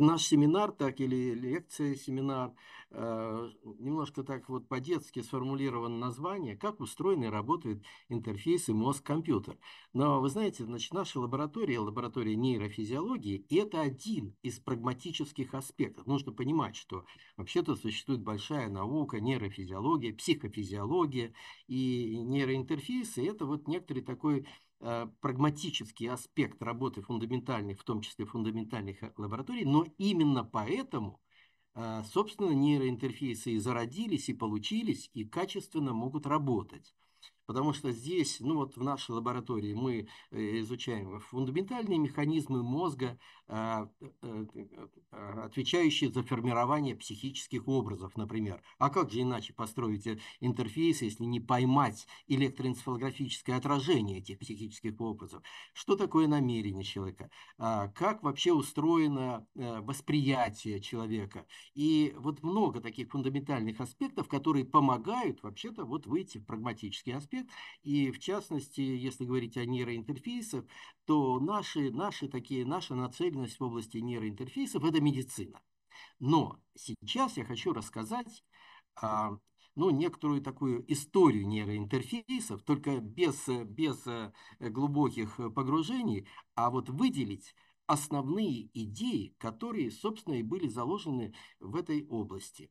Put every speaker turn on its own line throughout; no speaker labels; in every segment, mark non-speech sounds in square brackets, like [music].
наш семинар, так или лекция, семинар, э, немножко так вот по-детски сформулировано название, как устроены и работают интерфейсы мозг-компьютер. Но вы знаете, значит, наша лаборатория, лаборатория нейрофизиологии, это один из прагматических аспектов. Нужно понимать, что вообще-то существует большая наука, нейрофизиология, психофизиология и нейроинтерфейсы. Это вот некоторый такой Э, прагматический аспект работы фундаментальных, в том числе фундаментальных э, лабораторий, но именно поэтому, э, собственно, нейроинтерфейсы и зародились, и получились, и качественно могут работать. Потому что здесь, ну вот в нашей лаборатории мы изучаем фундаментальные механизмы мозга, а, э, э, э, а, отвечающие за формирование психических образов, например. А как же иначе построить интерфейс, если не поймать электроэнцефалографическое отражение этих психических образов? Что такое намерение человека? А, как вообще устроено восприятие человека? И вот много таких фундаментальных аспектов, которые помогают вообще-то вот выйти в прагматический аспект. И в частности, если говорить о нейроинтерфейсах, то наши, наши такие, наши нацелены особенность в области нейроинтерфейсов – это медицина. Но сейчас я хочу рассказать а, ну, некоторую такую историю нейроинтерфейсов, только без, без э, глубоких погружений, а вот выделить основные идеи, которые, собственно, и были заложены в этой области.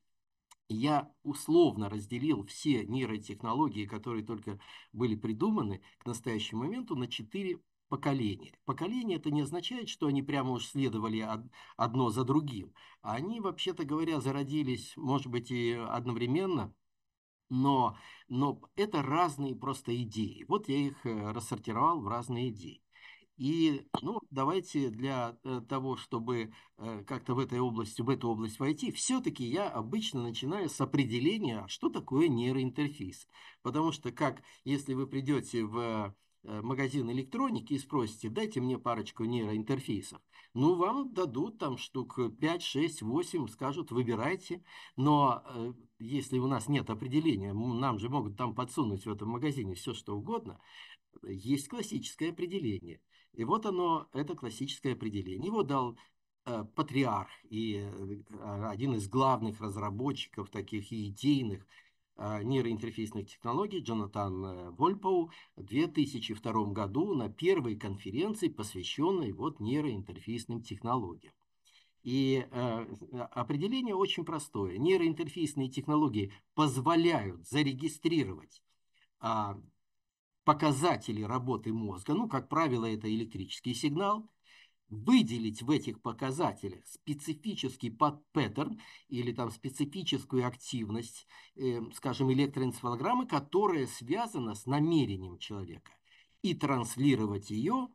Я условно разделил все нейротехнологии, которые только были придуманы к настоящему моменту, на четыре поколения. Поколение это не означает, что они прямо уж следовали одно за другим. Они, вообще-то говоря, зародились, может быть, и одновременно, но, но это разные просто идеи. Вот я их э, рассортировал в разные идеи. И ну, давайте для э, того, чтобы э, как-то в, этой области, в эту область войти, все-таки я обычно начинаю с определения, что такое нейроинтерфейс. Потому что как, если вы придете в Э, магазин электроники и спросите, дайте мне парочку нейроинтерфейсов, ну, вам дадут там штук 5, 6, 8, скажут, выбирайте. Но э, если у нас нет определения, нам же могут там подсунуть в этом магазине все, что угодно, есть классическое определение. И вот оно, это классическое определение. Его дал э, патриарх и э, один из главных разработчиков таких идейных а, нейроинтерфейсных технологий Джонатан э, Вольпоу в 2002 году на первой конференции, посвященной вот нейроинтерфейсным технологиям. И э, а, определение очень простое. Нейроинтерфейсные технологии позволяют зарегистрировать а, показатели работы мозга. Ну, как правило, это электрический сигнал – выделить в этих показателях специфический паттерн или там специфическую активность, э, скажем, электроэнцефалограммы, которая связана с намерением человека, и транслировать ее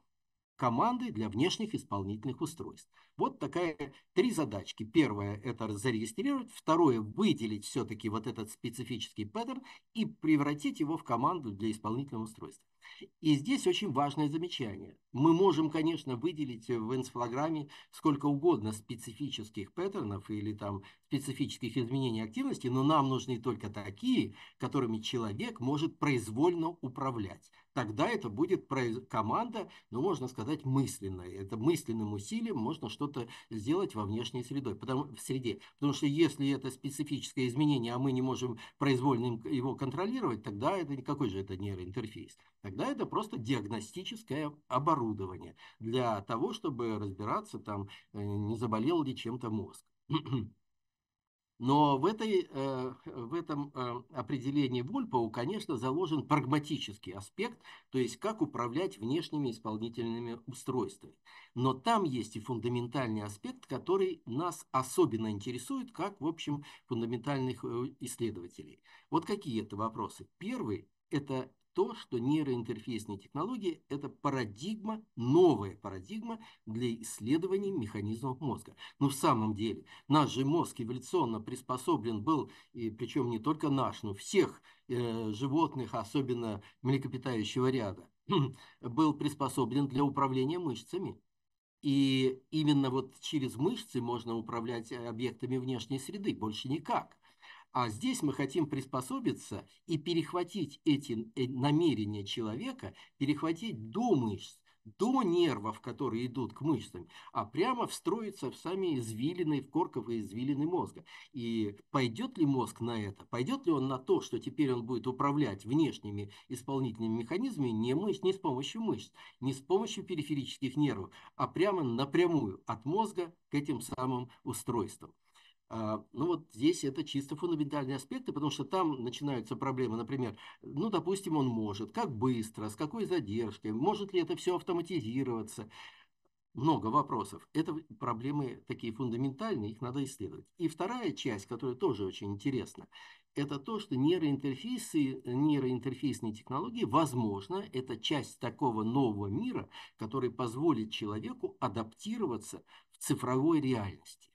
командой для внешних исполнительных устройств. Вот такая три задачки. Первое – это зарегистрировать. Второе – выделить все-таки вот этот специфический паттерн и превратить его в команду для исполнительного устройства. И здесь очень важное замечание. Мы можем, конечно, выделить в энцефалограмме сколько угодно специфических паттернов или там специфических изменений активности, но нам нужны только такие, которыми человек может произвольно управлять тогда это будет команда, ну, можно сказать, мысленная. Это мысленным усилием можно что-то сделать во внешней средой, потому, в среде. Потому что если это специфическое изменение, а мы не можем произвольно его контролировать, тогда это никакой же это нейроинтерфейс. Тогда это просто диагностическое оборудование для того, чтобы разбираться, там, э, не заболел ли чем-то мозг. [clears throat] Но в, этой, э, в этом э, определении Вольпау, конечно, заложен прагматический аспект, то есть как управлять внешними исполнительными устройствами. Но там есть и фундаментальный аспект, который нас особенно интересует, как, в общем, фундаментальных э, исследователей. Вот какие это вопросы? Первый – это то, что нейроинтерфейсные технологии – это парадигма, новая парадигма для исследований механизмов мозга. Но в самом деле наш же мозг эволюционно приспособлен был, и причем не только наш, но всех э, животных, особенно млекопитающего ряда, [clears throat] был приспособлен для управления мышцами. И именно вот через мышцы можно управлять э, объектами внешней среды, больше никак – а здесь мы хотим приспособиться и перехватить эти э, намерения человека, перехватить до мышц, до нервов, которые идут к мышцам, а прямо встроиться в сами извилины, в корковые извилины мозга. И пойдет ли мозг на это? Пойдет ли он на то, что теперь он будет управлять внешними исполнительными механизмами не, мышц, не с помощью мышц, не с помощью периферических нервов, а прямо напрямую от мозга к этим самым устройствам? А, ну вот здесь это чисто фундаментальные аспекты, потому что там начинаются проблемы, например, ну, допустим, он может, как быстро, с какой задержкой, может ли это все автоматизироваться. Много вопросов. Это проблемы такие фундаментальные, их надо исследовать. И вторая часть, которая тоже очень интересна, это то, что нейроинтерфейсы, нейроинтерфейсные технологии, возможно, это часть такого нового мира, который позволит человеку адаптироваться в цифровой реальности.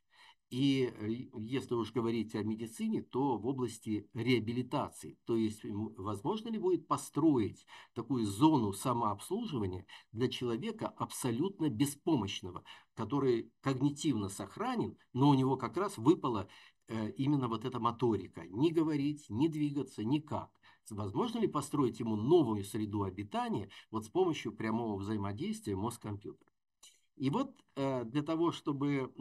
Э, и если уж говорить о медицине, то в области реабилитации. То есть возможно ли будет построить такую зону самообслуживания для человека абсолютно беспомощного, который когнитивно сохранен, но у него как раз выпала э, именно вот эта моторика. Не говорить, не двигаться, никак. Возможно ли построить ему новую среду обитания вот с помощью прямого взаимодействия мозг-компьютер? И вот э, для того, чтобы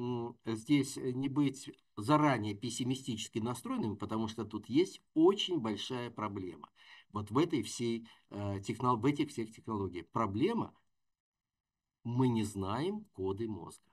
здесь не быть заранее пессимистически настроенными, потому что тут есть очень большая проблема. Вот в, этой всей, э, технол... в этих всех технологиях. Проблема – мы не знаем коды мозга.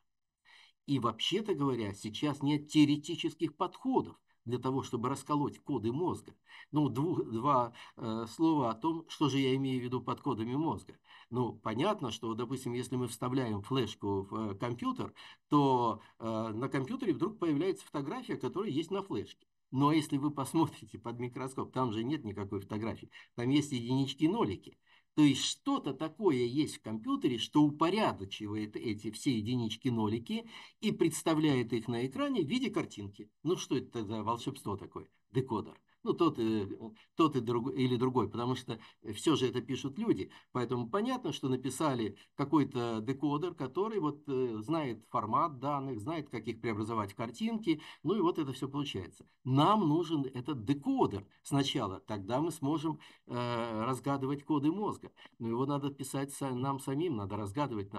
И вообще-то говоря, сейчас нет теоретических подходов для того, чтобы расколоть коды мозга. Ну, двух, два э, слова о том, что же я имею в виду под кодами мозга. Ну, понятно, что, допустим, если мы вставляем флешку в э, компьютер, то э, на компьютере вдруг появляется фотография, которая есть на флешке. Но если вы посмотрите под микроскоп, там же нет никакой фотографии, там есть единички и нолики. То есть что-то такое есть в компьютере, что упорядочивает эти все единички-нолики и представляет их на экране в виде картинки. Ну что это за волшебство такое? Декодер ну, тот, э, тот и друг, или другой, потому что э, все же это пишут люди. Поэтому понятно, что написали какой-то декодер, который вот э, знает формат данных, знает, как их преобразовать в картинки, ну и вот это все получается. Нам нужен этот декодер сначала, тогда мы сможем э, разгадывать коды мозга. Но его надо писать нам самим, надо разгадывать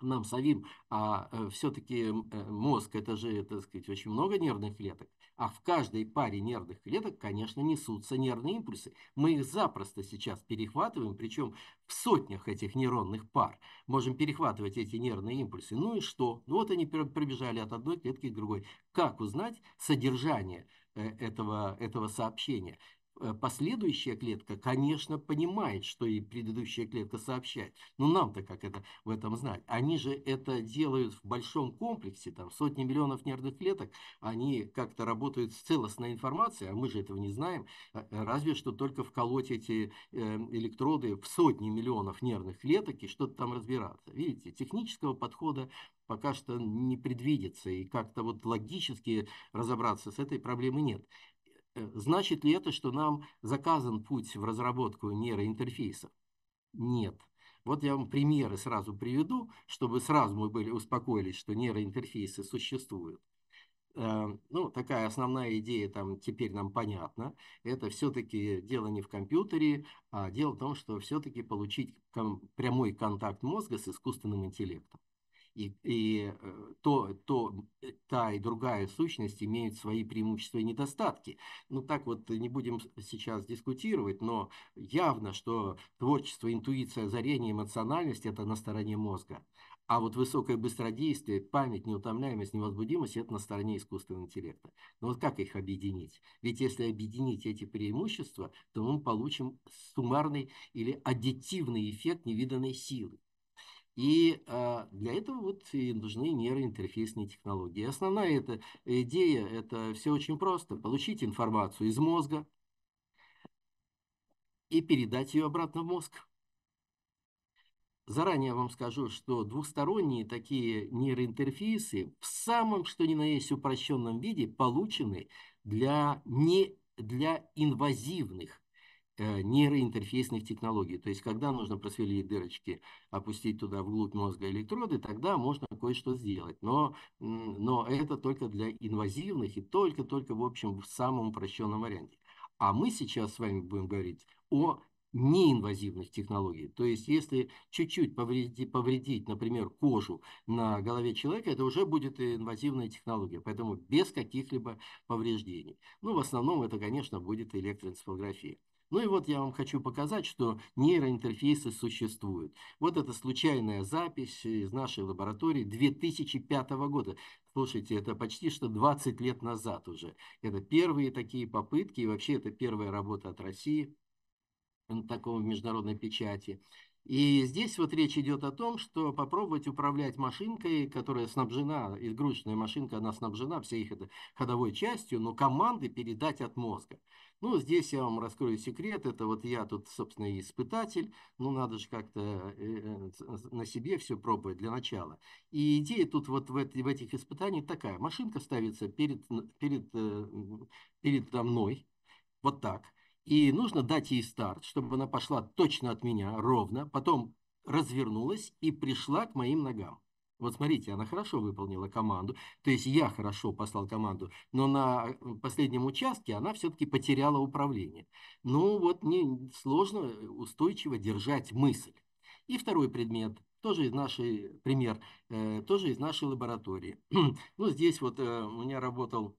нам самим, а э, все-таки э, мозг это же, так сказать, очень много нервных клеток, а в каждой паре нервных клеток, конечно, несутся нервные импульсы. Мы их запросто сейчас перехватываем, причем в сотнях этих нейронных пар можем перехватывать эти нервные импульсы. Ну и что? Ну вот они пробежали от одной клетки к другой. Как узнать содержание э, этого, этого сообщения? Э, последующая клетка, конечно, понимает, что и предыдущая клетка сообщает. Но ну, нам-то как это в этом знать? Они же это делают в большом комплексе, там сотни миллионов нервных клеток, они как-то работают с целостной информацией, а мы же этого не знаем, э, э, разве что только вколоть эти электроды в сотни миллионов нервных клеток и что-то там разбираться. Видите, технического подхода пока что не предвидится, и как-то вот логически разобраться с этой проблемой нет. Значит ли это, что нам заказан путь в разработку нейроинтерфейсов? Нет. Вот я вам примеры сразу приведу, чтобы сразу мы были успокоились, что нейроинтерфейсы существуют. Э, ну, такая основная идея там теперь нам понятна. Это все-таки дело не в компьютере, а дело в том, что все-таки получить прямой контакт мозга с искусственным интеллектом. И, и э, то, то, э, та и другая сущность имеют свои преимущества и недостатки. Ну так вот э, не будем сейчас дискутировать, но явно, что творчество, интуиция, озарение, эмоциональность – это на стороне мозга. А вот высокое быстродействие, память, неутомляемость, невозбудимость – это на стороне искусственного интеллекта. Но ну, вот как их объединить? Ведь если объединить эти преимущества, то мы получим суммарный или аддитивный эффект невиданной силы. И а, для этого вот и нужны нейроинтерфейсные технологии. основная эта идея, это все очень просто. Получить информацию из мозга и передать ее обратно в мозг. Заранее вам скажу, что двухсторонние такие нейроинтерфейсы в самом что ни на есть упрощенном виде получены для, не, для инвазивных Э, нейроинтерфейсных технологий. То есть, когда нужно просверлить дырочки, опустить туда вглубь мозга электроды, тогда можно кое-что сделать. Но, но это только для инвазивных и только-только, в общем, в самом упрощенном варианте. А мы сейчас с вами будем говорить о неинвазивных технологий. То есть, если чуть-чуть повредить, повредить, например, кожу на голове человека, это уже будет инвазивная технология, поэтому без каких-либо повреждений. Ну, в основном это, конечно, будет электроэнцефалография. Ну и вот я вам хочу показать, что нейроинтерфейсы существуют. Вот это случайная запись из нашей лаборатории 2005 года. Слушайте, это почти что 20 лет назад уже. Это первые такие попытки, и вообще это первая работа от России такого международной печати. И здесь вот речь идет о том, что попробовать управлять машинкой, которая снабжена, игрушечная машинка, она снабжена всей ходовой частью, но команды передать от мозга. Ну, здесь я вам раскрою секрет, это вот я тут, собственно, испытатель, ну, надо же как-то э, э, на себе все пробовать для начала. И идея тут вот в, эти, в этих испытаниях такая, машинка ставится перед, перед, э, передо мной, вот так, и нужно дать ей старт, чтобы она пошла точно от меня, ровно, потом развернулась и пришла к моим ногам. Вот смотрите, она хорошо выполнила команду, то есть я хорошо послал команду, но на э, последнем участке она все-таки потеряла управление. Ну вот не сложно э, устойчиво держать мысль. И второй предмет, тоже из нашей, пример, э, тоже из нашей лаборатории. [clears throat] ну здесь вот у меня работал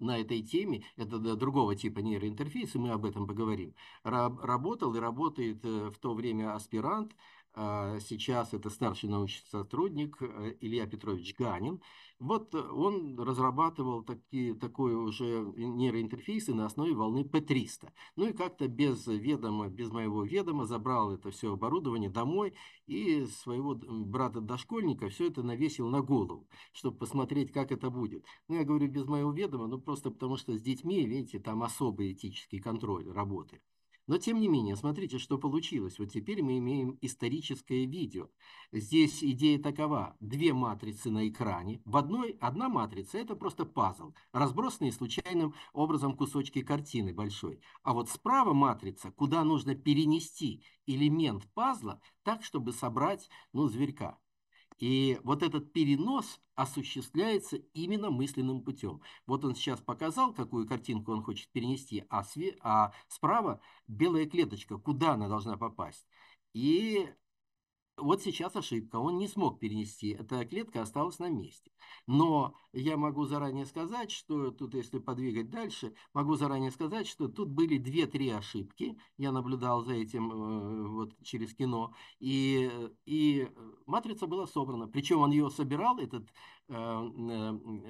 на этой теме, это другого типа нейроинтерфейса, мы об этом поговорим, работал и работает в то время аспирант а, сейчас это старший научный сотрудник э, Илья Петрович Ганин. Вот э, он разрабатывал такие, такой уже нейроинтерфейсы на основе волны P300. Ну и как-то без ведома, без моего ведома забрал это все оборудование домой и своего брата-дошкольника все это навесил на голову, чтобы посмотреть, как это будет. Ну я говорю без моего ведома, ну просто потому что с детьми, видите, там особый этический контроль работает. Но тем не менее, смотрите, что получилось. Вот теперь мы имеем историческое видео. Здесь идея такова. Две матрицы на экране. В одной одна матрица – это просто пазл, разбросанные случайным образом кусочки картины большой. А вот справа матрица, куда нужно перенести элемент пазла так, чтобы собрать ну, зверька. И вот этот перенос осуществляется именно мысленным путем. Вот он сейчас показал, какую картинку он хочет перенести, а, све... а справа белая клеточка, куда она должна попасть. И вот сейчас ошибка, он не смог перенести, эта клетка осталась на месте. Но я могу заранее сказать, что тут, если подвигать дальше, могу заранее сказать, что тут были 2-3 ошибки, я наблюдал за этим э, вот через кино, и, э, и матрица была собрана. Причем он ее собирал, этот э, э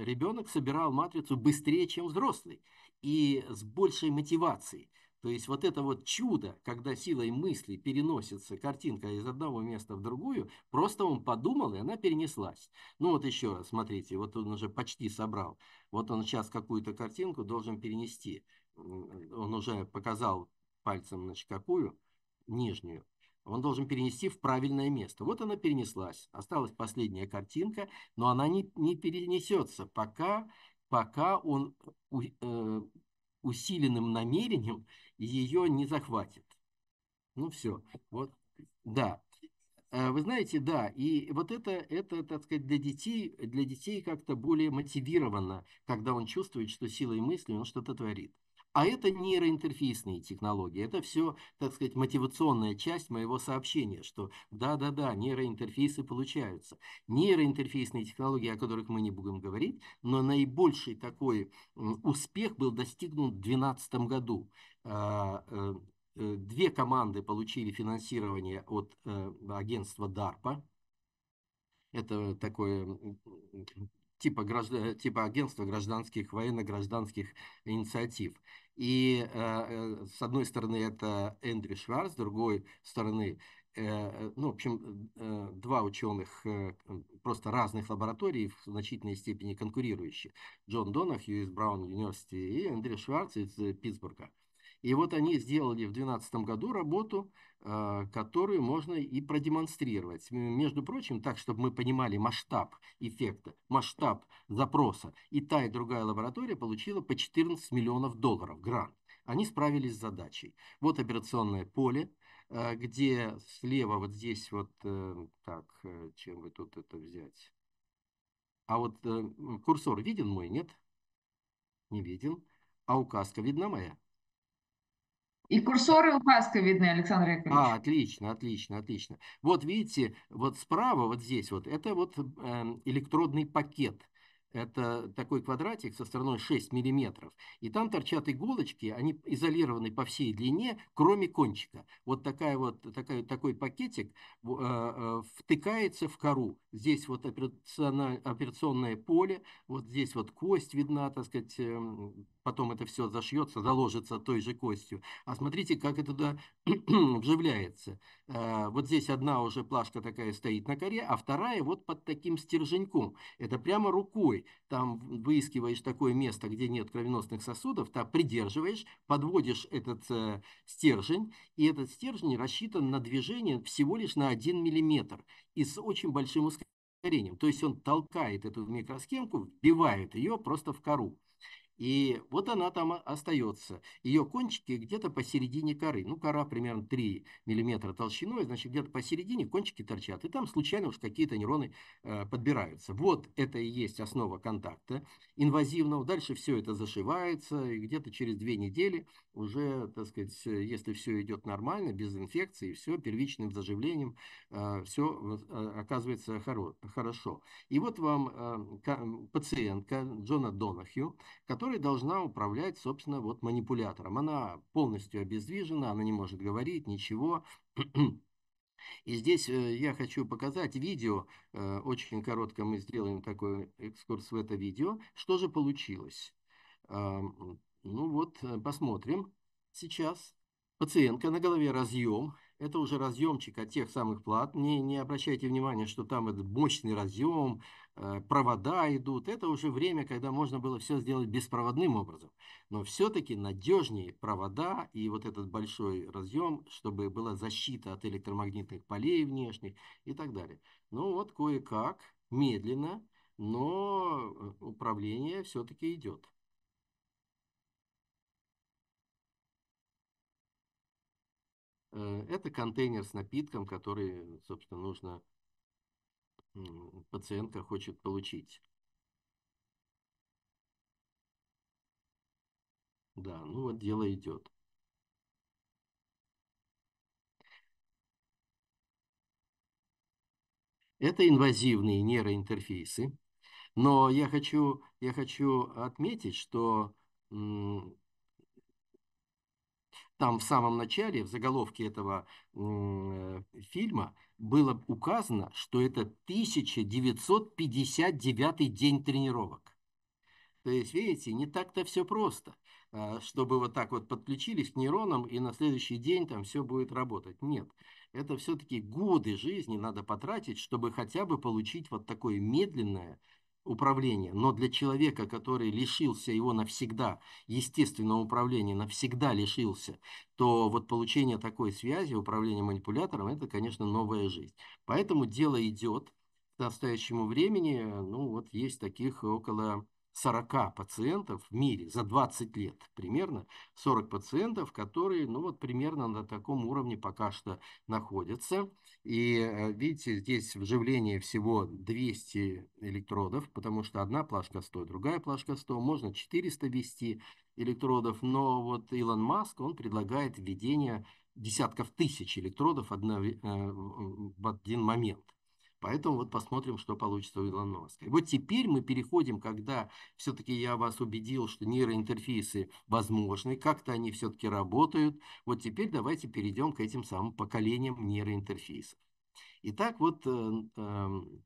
ребенок собирал матрицу быстрее, чем взрослый, и с большей мотивацией. То есть вот это вот чудо, когда силой мысли переносится картинка из одного места в другую, просто он подумал, и она перенеслась. Ну вот еще раз, смотрите, вот он уже почти собрал. Вот он сейчас какую-то картинку должен перенести. Он уже показал пальцем, значит, какую, нижнюю. Он должен перенести в правильное место. Вот она перенеслась. Осталась последняя картинка, но она не, не перенесется, пока пока он э, усиленным намерением ее не захватит. Ну все, вот, да. Э, вы знаете, да, и вот это, это, так сказать, для детей, для детей как-то более мотивировано, когда он чувствует, что силой мысли он что-то творит. А это нейроинтерфейсные технологии. Это все, так сказать, мотивационная часть моего сообщения, что да-да-да, нейроинтерфейсы получаются. Нейроинтерфейсные технологии, о которых мы не будем говорить, но наибольший такой успех был достигнут в 2012 году а, э, э, две команды получили финансирование от э, агентства DARPA. Это такое типа, типа агентство гражданских, военно-гражданских инициатив. И э, с одной стороны это Эндрю Шварц, с другой стороны, э, ну, в общем, э, два ученых э, просто разных лабораторий в значительной степени конкурирующие Джон Донах из Браун университета и Эндрю Шварц из Питтсбурга. И вот они сделали в 2012 году работу, э, которую можно и продемонстрировать. Между прочим, так, чтобы мы понимали масштаб эффекта, масштаб запроса. И та, и другая лаборатория получила по 14 миллионов долларов грант. Они справились с задачей. Вот операционное поле, э, где слева вот здесь вот, э, так, чем вы тут это взять? А вот курсор виден мой, нет? Не виден. А указка видна моя?
И курсоры
у Хаска видны, Александр Яковлевич. А, отлично, отлично, отлично. Вот видите, вот справа, вот здесь вот, это вот эм, эм, электродный пакет. Это такой квадратик со стороной 6 миллиметров. И там торчат иголочки, они изолированы по всей длине, кроме кончика. Вот, такая вот такая, такой пакетик э, э втыкается в кору. Здесь вот операционное, поле, вот здесь вот кость видна, так сказать, э, потом это все зашьется, заложится той же костью. А смотрите, как это туда [clears throat] вживляется. Э, вот здесь одна уже плашка такая стоит на коре, а вторая вот под таким стерженьком. Это прямо рукой там выискиваешь такое место, где нет кровеносных сосудов, ты придерживаешь, подводишь этот э, стержень, и этот стержень рассчитан на движение всего лишь на 1 миллиметр и с очень большим ускорением. То есть он толкает эту микросхемку, вбивает ее просто в кору. И вот она там остается. Ее кончики где-то посередине коры. Ну, кора примерно 3 миллиметра толщиной, значит, где-то посередине кончики торчат. И там случайно уж какие-то нейроны э, подбираются. Вот это и есть основа контакта инвазивного. Дальше все это зашивается. И где-то через две недели уже, так сказать, если все идет нормально, без инфекции, все первичным заживлением, э, все э, оказывается хоро- хорошо. И вот вам э, пациентка Джона Донахью, который которая должна управлять, собственно, вот манипулятором. Она полностью обездвижена, она не может говорить ничего. И здесь э, я хочу показать видео, э, очень коротко мы сделаем такой экскурс в это видео, что же получилось. Э, ну вот, посмотрим сейчас. Пациентка, на голове разъем, это уже разъемчик от тех самых плат. Не, не обращайте внимания, что там этот мощный разъем, Э, провода идут. Это уже время, когда можно было все сделать беспроводным образом. Но все-таки надежнее провода и вот этот большой разъем, чтобы была защита от электромагнитных полей внешних и так далее. Ну вот кое-как, медленно, но э, управление все-таки идет. Э, это контейнер с напитком, который, собственно, нужно пациентка хочет получить. Да, ну вот дело идет. Это инвазивные нейроинтерфейсы, но я хочу, я хочу отметить, что там в самом начале, в заголовке этого э, фильма, было указано, что это 1959 день тренировок. То есть, видите, не так-то все просто, э, чтобы вот так вот подключились к нейронам, и на следующий день там все будет работать. Нет, это все-таки годы жизни надо потратить, чтобы хотя бы получить вот такое медленное, управления. Но для человека, который лишился его навсегда, естественного управления навсегда лишился, то вот получение такой связи, управление манипулятором, это, конечно, новая жизнь. Поэтому дело идет к настоящему времени. Ну вот есть таких около 40 пациентов в мире за 20 лет примерно, 40 пациентов, которые, ну вот примерно на таком уровне пока что находятся. И э, видите, здесь вживление всего 200 электродов, потому что одна плашка 100, другая плашка 100, можно 400 ввести электродов, но вот Илон Маск, он предлагает введение десятков тысяч электродов э, в один момент. Поэтому вот посмотрим, что получится у Илона Маска. И вот теперь мы переходим, когда все-таки я вас убедил, что нейроинтерфейсы возможны, как-то они все-таки работают. Вот теперь давайте перейдем к этим самым поколениям нейроинтерфейсов. Итак, вот э, эм,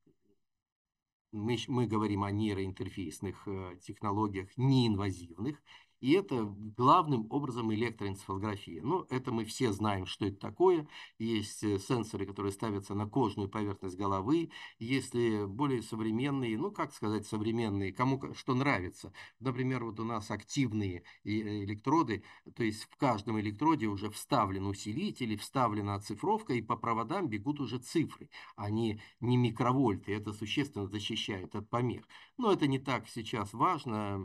мы, мы говорим о нейроинтерфейсных э, технологиях неинвазивных. И это главным образом электроэнцефалография. Ну, это мы все знаем, что это такое. Есть э, сенсоры, которые ставятся на кожную поверхность головы. Если э, более современные, ну, как сказать, современные, кому что нравится. Например, вот у нас активные электроды, то есть в каждом электроде уже вставлен усилитель, вставлена оцифровка, и по проводам бегут уже цифры. Они не микровольты, это существенно защищает от помех. Но это не так сейчас важно.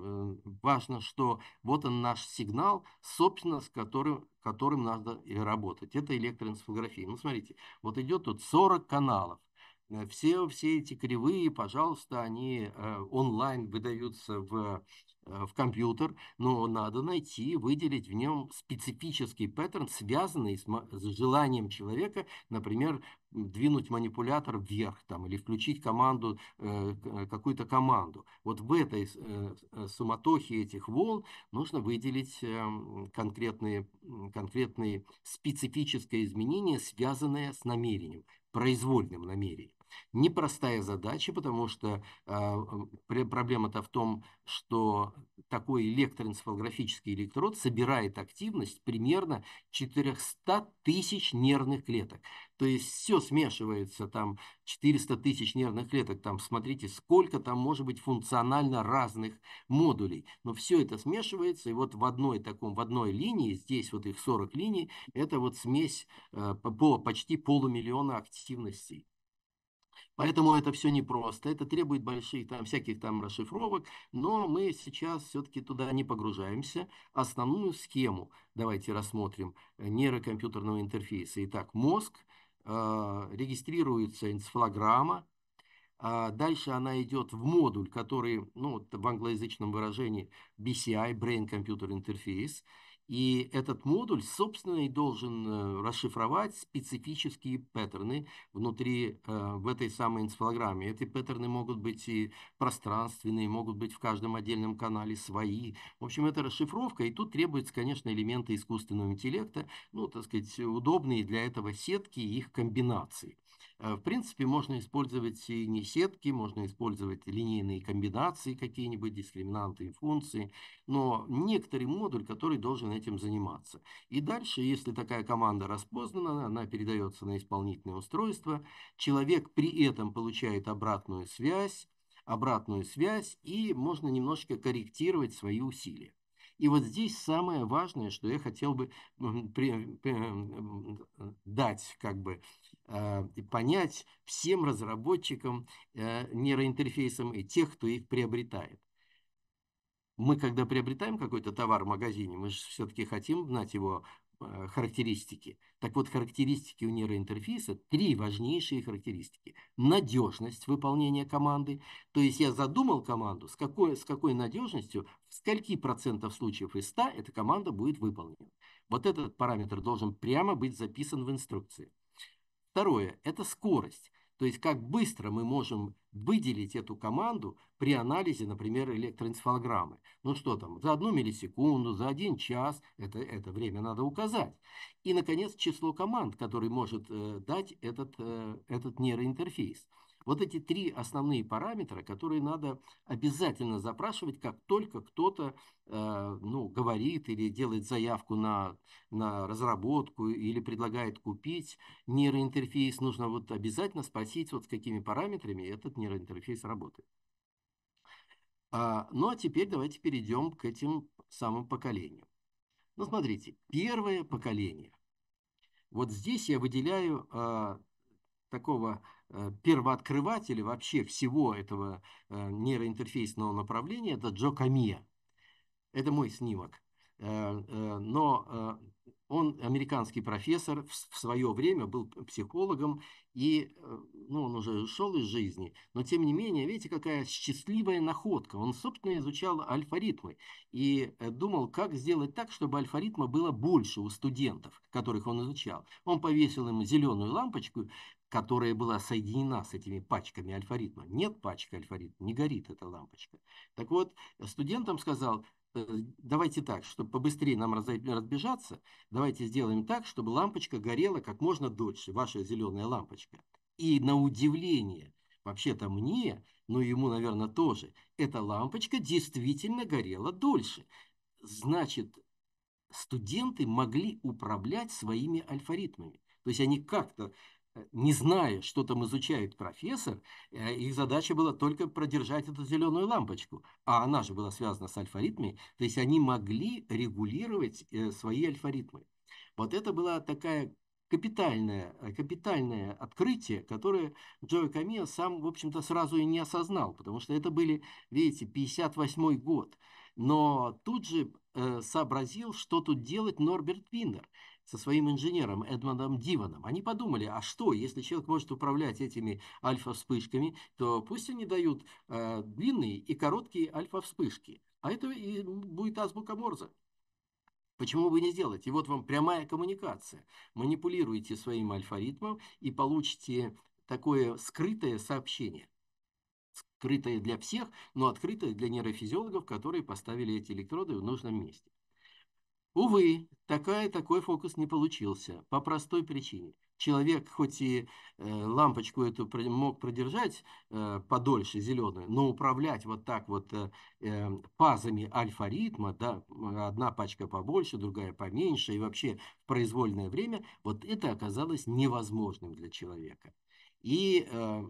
Э, важно, что вот он наш сигнал, собственно, с которым, которым надо и работать. Это электроэнцефалография. Ну, смотрите, вот идет тут 40 каналов. Э, все, все эти кривые, пожалуйста, они э, онлайн выдаются в Э, в компьютер, но надо найти, выделить в нем специфический паттерн, связанный с, с желанием человека, например, двинуть манипулятор вверх там, или включить команду, э, э какую-то команду. Вот в этой э, э, суматохе этих волн нужно выделить э, конкретные, конкретные специфические изменения, связанные с намерением, произвольным намерением. Непростая задача, потому что э, проблема-то в том, что такой электроэнцефалографический электрод собирает активность примерно 400 тысяч нервных клеток. То есть все смешивается, там 400 тысяч нервных клеток, там смотрите, сколько там может быть функционально разных модулей. Но все это смешивается, и вот в одной таком, в одной линии, здесь вот их 40 линий, это вот смесь э, по почти полумиллиона активностей. Поэтому это все непросто, это требует больших там всяких там расшифровок, но мы сейчас все-таки туда не погружаемся. Основную схему давайте рассмотрим нейрокомпьютерного интерфейса. Итак, мозг, э, регистрируется энцефалограмма, а дальше она идет в модуль, который ну, в англоязычном выражении BCI, Brain Computer Interface, и этот модуль, собственно, и должен э, расшифровать специфические паттерны внутри э, в этой самой энцефалограмме. Эти паттерны могут быть и пространственные, могут быть в каждом отдельном канале свои. В общем, это расшифровка, и тут требуются, конечно, элементы искусственного интеллекта, ну, так сказать, удобные для этого сетки и их комбинации. Э, в принципе, можно использовать и не сетки, можно использовать линейные комбинации какие-нибудь, дискриминанты и функции, но некоторый модуль, который должен этим заниматься. И дальше, если такая команда распознана, она передается на исполнительное устройство, человек при этом получает обратную связь, обратную связь, и можно немножко корректировать свои усилия. И вот здесь самое важное, что я хотел бы дать как бы а, и понять всем разработчикам э, нейроинтерфейсам и тех, кто их приобретает. Мы, когда приобретаем какой-то товар в магазине, мы же все-таки хотим знать его э, характеристики. Так вот, характеристики у нейроинтерфейса, три важнейшие характеристики. Надежность выполнения команды. То есть я задумал команду, с какой, с какой надежностью, в скольки процентов случаев из 100 эта команда будет выполнена. Вот этот параметр должен прямо быть записан в инструкции. Второе – это скорость. То есть как быстро мы можем выделить эту команду при анализе, например, электроэнцефалограммы. Ну что там, за одну миллисекунду, за один час, это, это время надо указать. И, наконец, число команд, которые может э, дать этот, э, этот нейроинтерфейс. Вот эти три основные параметра, которые надо обязательно запрашивать, как только кто-то э, ну, говорит или делает заявку на, на разработку или предлагает купить нейроинтерфейс, нужно вот обязательно спросить, вот с какими параметрами этот нейроинтерфейс работает. А, ну а теперь давайте перейдем к этим самым поколениям. Ну смотрите, первое поколение. Вот здесь я выделяю а, такого э, первооткрывателя вообще всего этого э, нейроинтерфейсного направления, это Джо Камия. Это мой снимок. Э, но он американский профессор, в свое время был психологом, и ну, он уже ушел из жизни. Но тем не менее, видите, какая счастливая находка. Он, собственно, изучал альфаритмы и думал, как сделать так, чтобы альфаритма было больше у студентов, которых он изучал. Он повесил им зеленую лампочку, которая была соединена с этими пачками альфа-ритма. Нет пачка альфа-ритма, не горит эта лампочка. Так вот, студентам сказал, э, давайте так, чтобы побыстрее нам разбежаться, давайте сделаем так, чтобы лампочка горела как можно дольше, ваша зеленая лампочка. И на удивление, вообще-то мне, но ну ему, наверное, тоже, эта лампочка действительно горела дольше. Значит, студенты могли управлять своими альфаритмами. То есть они как-то не зная, что там изучает профессор, э, их задача была только продержать эту зеленую лампочку. А она же была связана с альфаритмами, то есть они могли регулировать э, свои альфаритмы. Вот это была такая капитальное, э, капитальное открытие, которое Джоэ Камио сам, в общем-то, сразу и не осознал, потому что это были, видите, 58 год. Но тут же э, сообразил, что тут делать Норберт Винер со своим инженером Эдмондом Диваном. Они подумали, а что, если человек может управлять этими альфа-вспышками, то пусть они дают э, длинные и короткие альфа-вспышки. А это и будет азбука Морзе. Почему бы не сделать? И вот вам прямая коммуникация. Манипулируйте своим алфавитом и получите такое скрытое сообщение. Скрытое для всех, но открытое для нейрофизиологов, которые поставили эти электроды в нужном месте. Увы, такая, такой фокус не получился по простой причине. Человек хоть и э, лампочку эту мог продержать э, подольше зеленую, но управлять вот так вот э, эм, пазами альфа-ритма, да, одна пачка побольше, другая поменьше и вообще в произвольное время, вот это оказалось невозможным для человека. И э,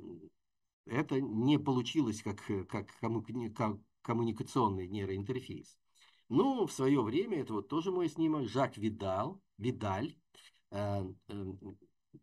это не получилось как, как, как коммуникационный нейроинтерфейс. Ну, в свое время, это вот тоже мой снимок, Жак Видал, Видаль. Э, эм,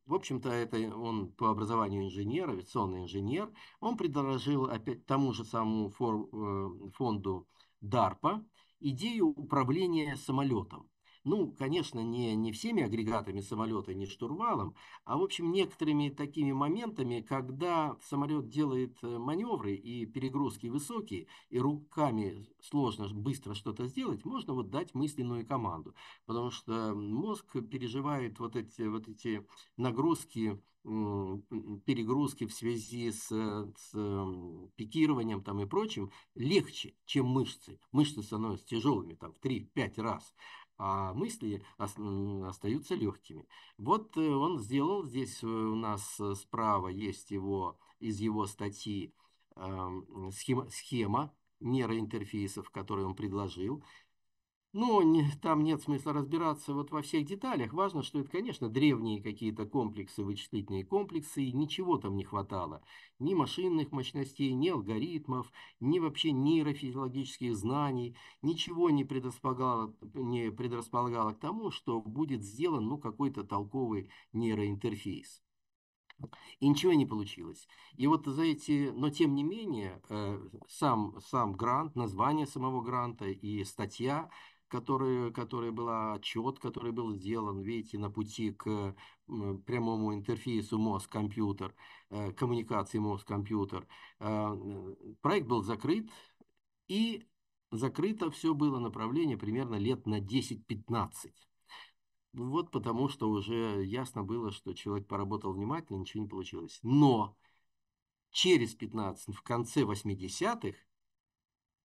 в общем-то, это он по образованию инженер, авиационный инженер. Он предложил опять тому же самому фор, э, фонду DARPA идею управления самолетом ну, конечно, не, не всеми агрегатами самолета, не штурвалом, а, в общем, некоторыми такими моментами, когда самолет делает э, маневры и перегрузки высокие, и руками сложно быстро что-то сделать, можно вот дать мысленную команду, потому что мозг переживает вот эти, вот эти нагрузки, перегрузки в связи с, э, с эм, пикированием там и прочим легче, чем мышцы. Мышцы становятся тяжелыми там в 3-5 раз а мысли остаются легкими. Вот э, он сделал, здесь э, у нас э, справа есть его, из его статьи э, схема, схема нейроинтерфейсов, которые он предложил. Но ну, не, там нет смысла разбираться вот во всех деталях. Важно, что это, конечно, древние какие-то комплексы, вычислительные комплексы, и ничего там не хватало. Ни машинных мощностей, ни алгоритмов, ни вообще нейрофизиологических знаний. Ничего не предрасполагало, не предрасполагало к тому, что будет сделан ну, какой-то толковый нейроинтерфейс. И ничего не получилось. И вот за эти, но тем не менее, э, сам, сам грант, название самого гранта и статья который, который была отчет, который был сделан, видите, на пути к прямому интерфейсу мозг-компьютер, э, коммуникации мозг-компьютер. Э, проект был закрыт, и закрыто все было направление примерно лет на 10-15. Вот потому что уже ясно было, что человек поработал внимательно, ничего не получилось. Но через 15, в конце 80-х,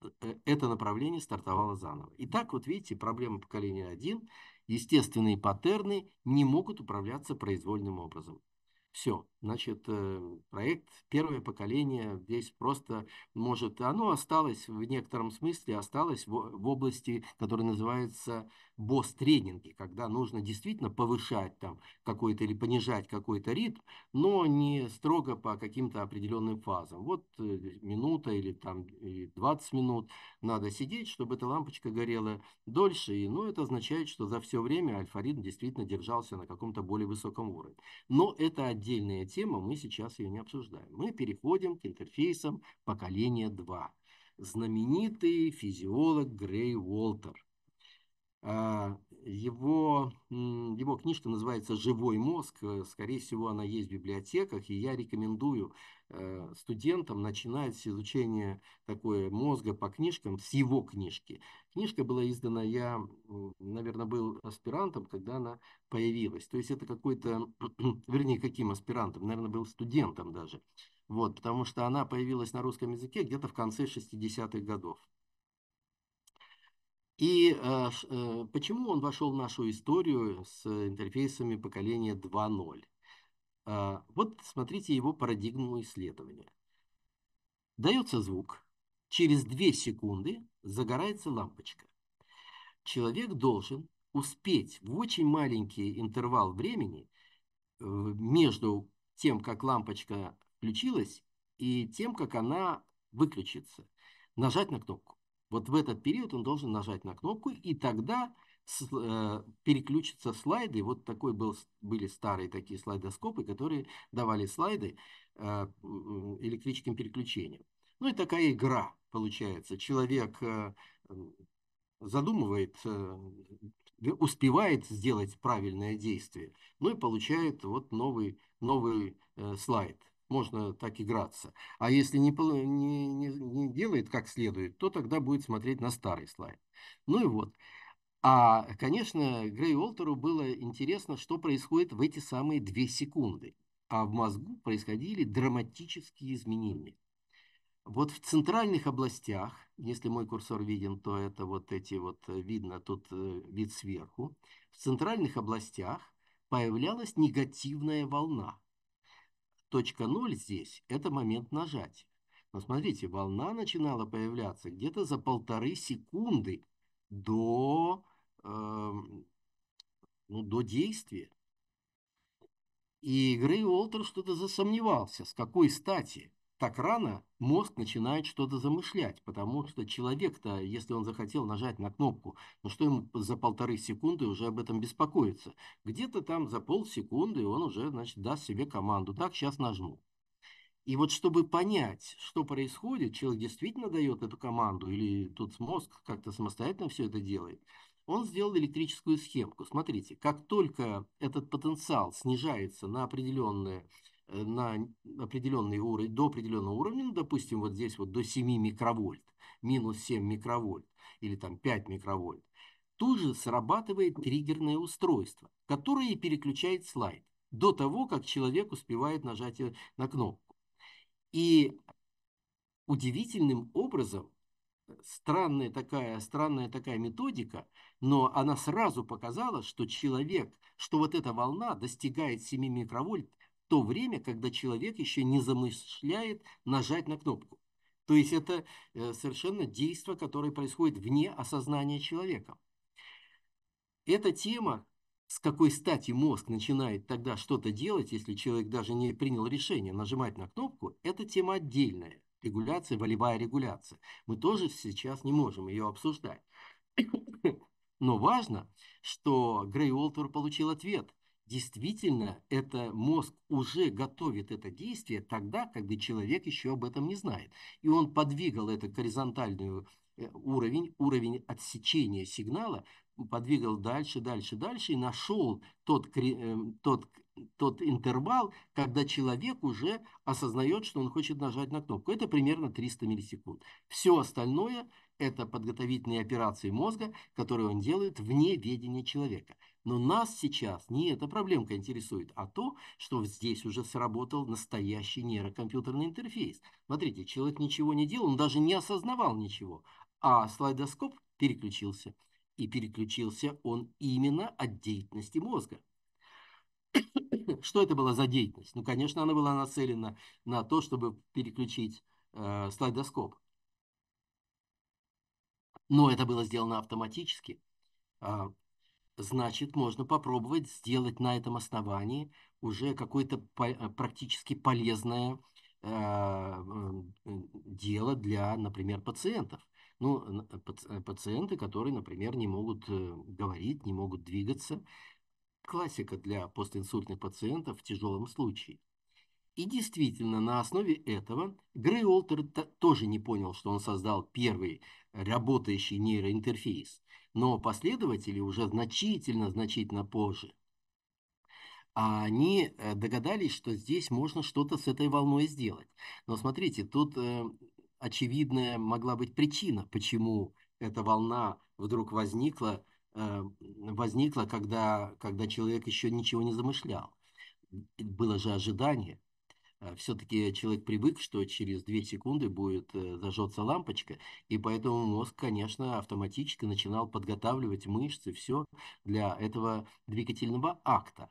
Э, это направление стартовало заново. И так вот видите, проблема поколения 1, естественные паттерны не могут управляться произвольным образом. Все, значит, э, проект первое поколение здесь просто может, оно осталось в некотором смысле, осталось в, в области, которая называется босс-тренинги, когда нужно действительно повышать там какой-то или понижать какой-то ритм, но не строго по каким-то определенным фазам. Вот э, минута или там 20 минут надо сидеть, чтобы эта лампочка горела дольше, и ну, это означает, что за все время альфа ритм действительно держался на каком-то более высоком уровне. Но это отдельная тема, мы сейчас ее не обсуждаем. Мы переходим к интерфейсам поколения 2. Знаменитый физиолог Грей Уолтер а, его, его книжка называется «Живой мозг». Э, скорее всего, она есть в библиотеках, и я рекомендую э, студентам начинать с изучения такое мозга по книжкам, с его книжки. Книжка была издана, я, наверное, был аспирантом, когда она появилась. То есть это какой-то, [clears throat] вернее, каким аспирантом, наверное, был студентом даже. Вот, потому что она появилась на русском языке где-то в конце 60-х годов. И а, э, почему он вошел в нашу историю с интерфейсами поколения 2.0? Э, а, вот смотрите его парадигму исследования. Дается звук, через 2 секунды загорается лампочка. Человек должен успеть в очень маленький интервал времени э, между тем, как лампочка включилась, и тем, как она выключится, нажать на кнопку. Вот в этот период он должен нажать на кнопку, и тогда с, э, переключатся слайды. Вот такой был, были старые такие слайдоскопы, которые давали слайды э, электрическим переключением. Ну и такая игра получается. Человек э, задумывает, э, успевает сделать правильное действие, ну и получает вот новый, новый э, слайд можно так играться. А если не, не, не, не делает как следует, то тогда будет смотреть на старый слайд. Ну и вот. А, конечно, Грей Уолтеру было интересно, что происходит в эти самые две секунды. А в мозгу происходили драматические изменения. Вот в центральных областях, если мой курсор виден, то это вот эти вот, э, видно тут э, вид сверху, в центральных областях появлялась негативная волна – Точка 0 здесь – это момент нажатия. Но смотрите, волна начинала появляться где-то за полторы секунды до, э, ну, до действия. И Грей Уолтер что-то засомневался, с какой стати так рано мозг начинает что-то замышлять, потому что человек-то, если он захотел нажать на кнопку, ну что ему за полторы секунды уже об этом беспокоиться? Где-то там за полсекунды он уже, значит, даст себе команду. Так, сейчас нажму. И вот чтобы понять, что происходит, человек действительно дает эту команду, или тут мозг как-то самостоятельно все это делает, он сделал электрическую схемку. Смотрите, как только этот потенциал снижается на определенное Э, на определенный уровень, до определенного уровня, ну, допустим, вот здесь вот до 7 микровольт, минус 7 микровольт или там 5 микровольт, тут же срабатывает триггерное устройство, которое переключает слайд до того, как человек успевает нажать э, на кнопку. И удивительным образом э, странная такая, странная такая методика, но она сразу показала, что человек, что вот эта волна достигает 7 микровольт то время, когда человек еще не замышляет нажать на кнопку. То есть это э, совершенно действие, которое происходит вне осознания человека. Эта тема, с какой стати мозг начинает тогда что-то делать, если человек даже не принял решение нажимать на кнопку, это тема отдельная. Регуляция, волевая регуляция. Мы тоже сейчас не можем ее обсуждать. Но важно, что Грей Уолтер получил ответ Действительно, это мозг уже готовит это действие тогда, когда человек еще об этом не знает. И он подвигал этот горизонтальный э, уровень, уровень отсечения сигнала, подвигал дальше, дальше, дальше и нашел тот, эм, тот, тот интервал, когда человек уже осознает, что он хочет нажать на кнопку. Это примерно 300 миллисекунд. Все остальное – это подготовительные операции мозга, которые он делает вне ведения человека. Но нас сейчас не эта проблемка интересует, а то, что здесь уже сработал настоящий нейрокомпьютерный интерфейс. Смотрите, человек ничего не делал, он даже не осознавал ничего. А слайдоскоп переключился. И переключился он именно от деятельности мозга. [coughs] Что это была за деятельность? Ну, конечно, она была нацелена на то, чтобы переключить э, слайдоскоп. Но это было сделано автоматически. А, значит, можно попробовать сделать на этом основании уже какое-то э, практически полезное э, э, дело для, например, пациентов. Ну, пациенты, которые, например, не могут говорить, не могут двигаться. Классика для постинсультных пациентов в тяжелом случае. И действительно, на основе этого Грей Олтер тоже не понял, что он создал первый работающий нейроинтерфейс, но последователи уже значительно-значительно позже. А они э, догадались, что здесь можно что-то с этой волной сделать. Но смотрите, тут э, очевидная могла быть причина, почему эта волна вдруг возникла, э, возникла когда, когда человек еще ничего не замышлял. Было же ожидание. А все-таки человек привык, что через 2 секунды будет э, зажжется лампочка, и поэтому мозг, конечно, автоматически начинал подготавливать мышцы, все для этого двигательного акта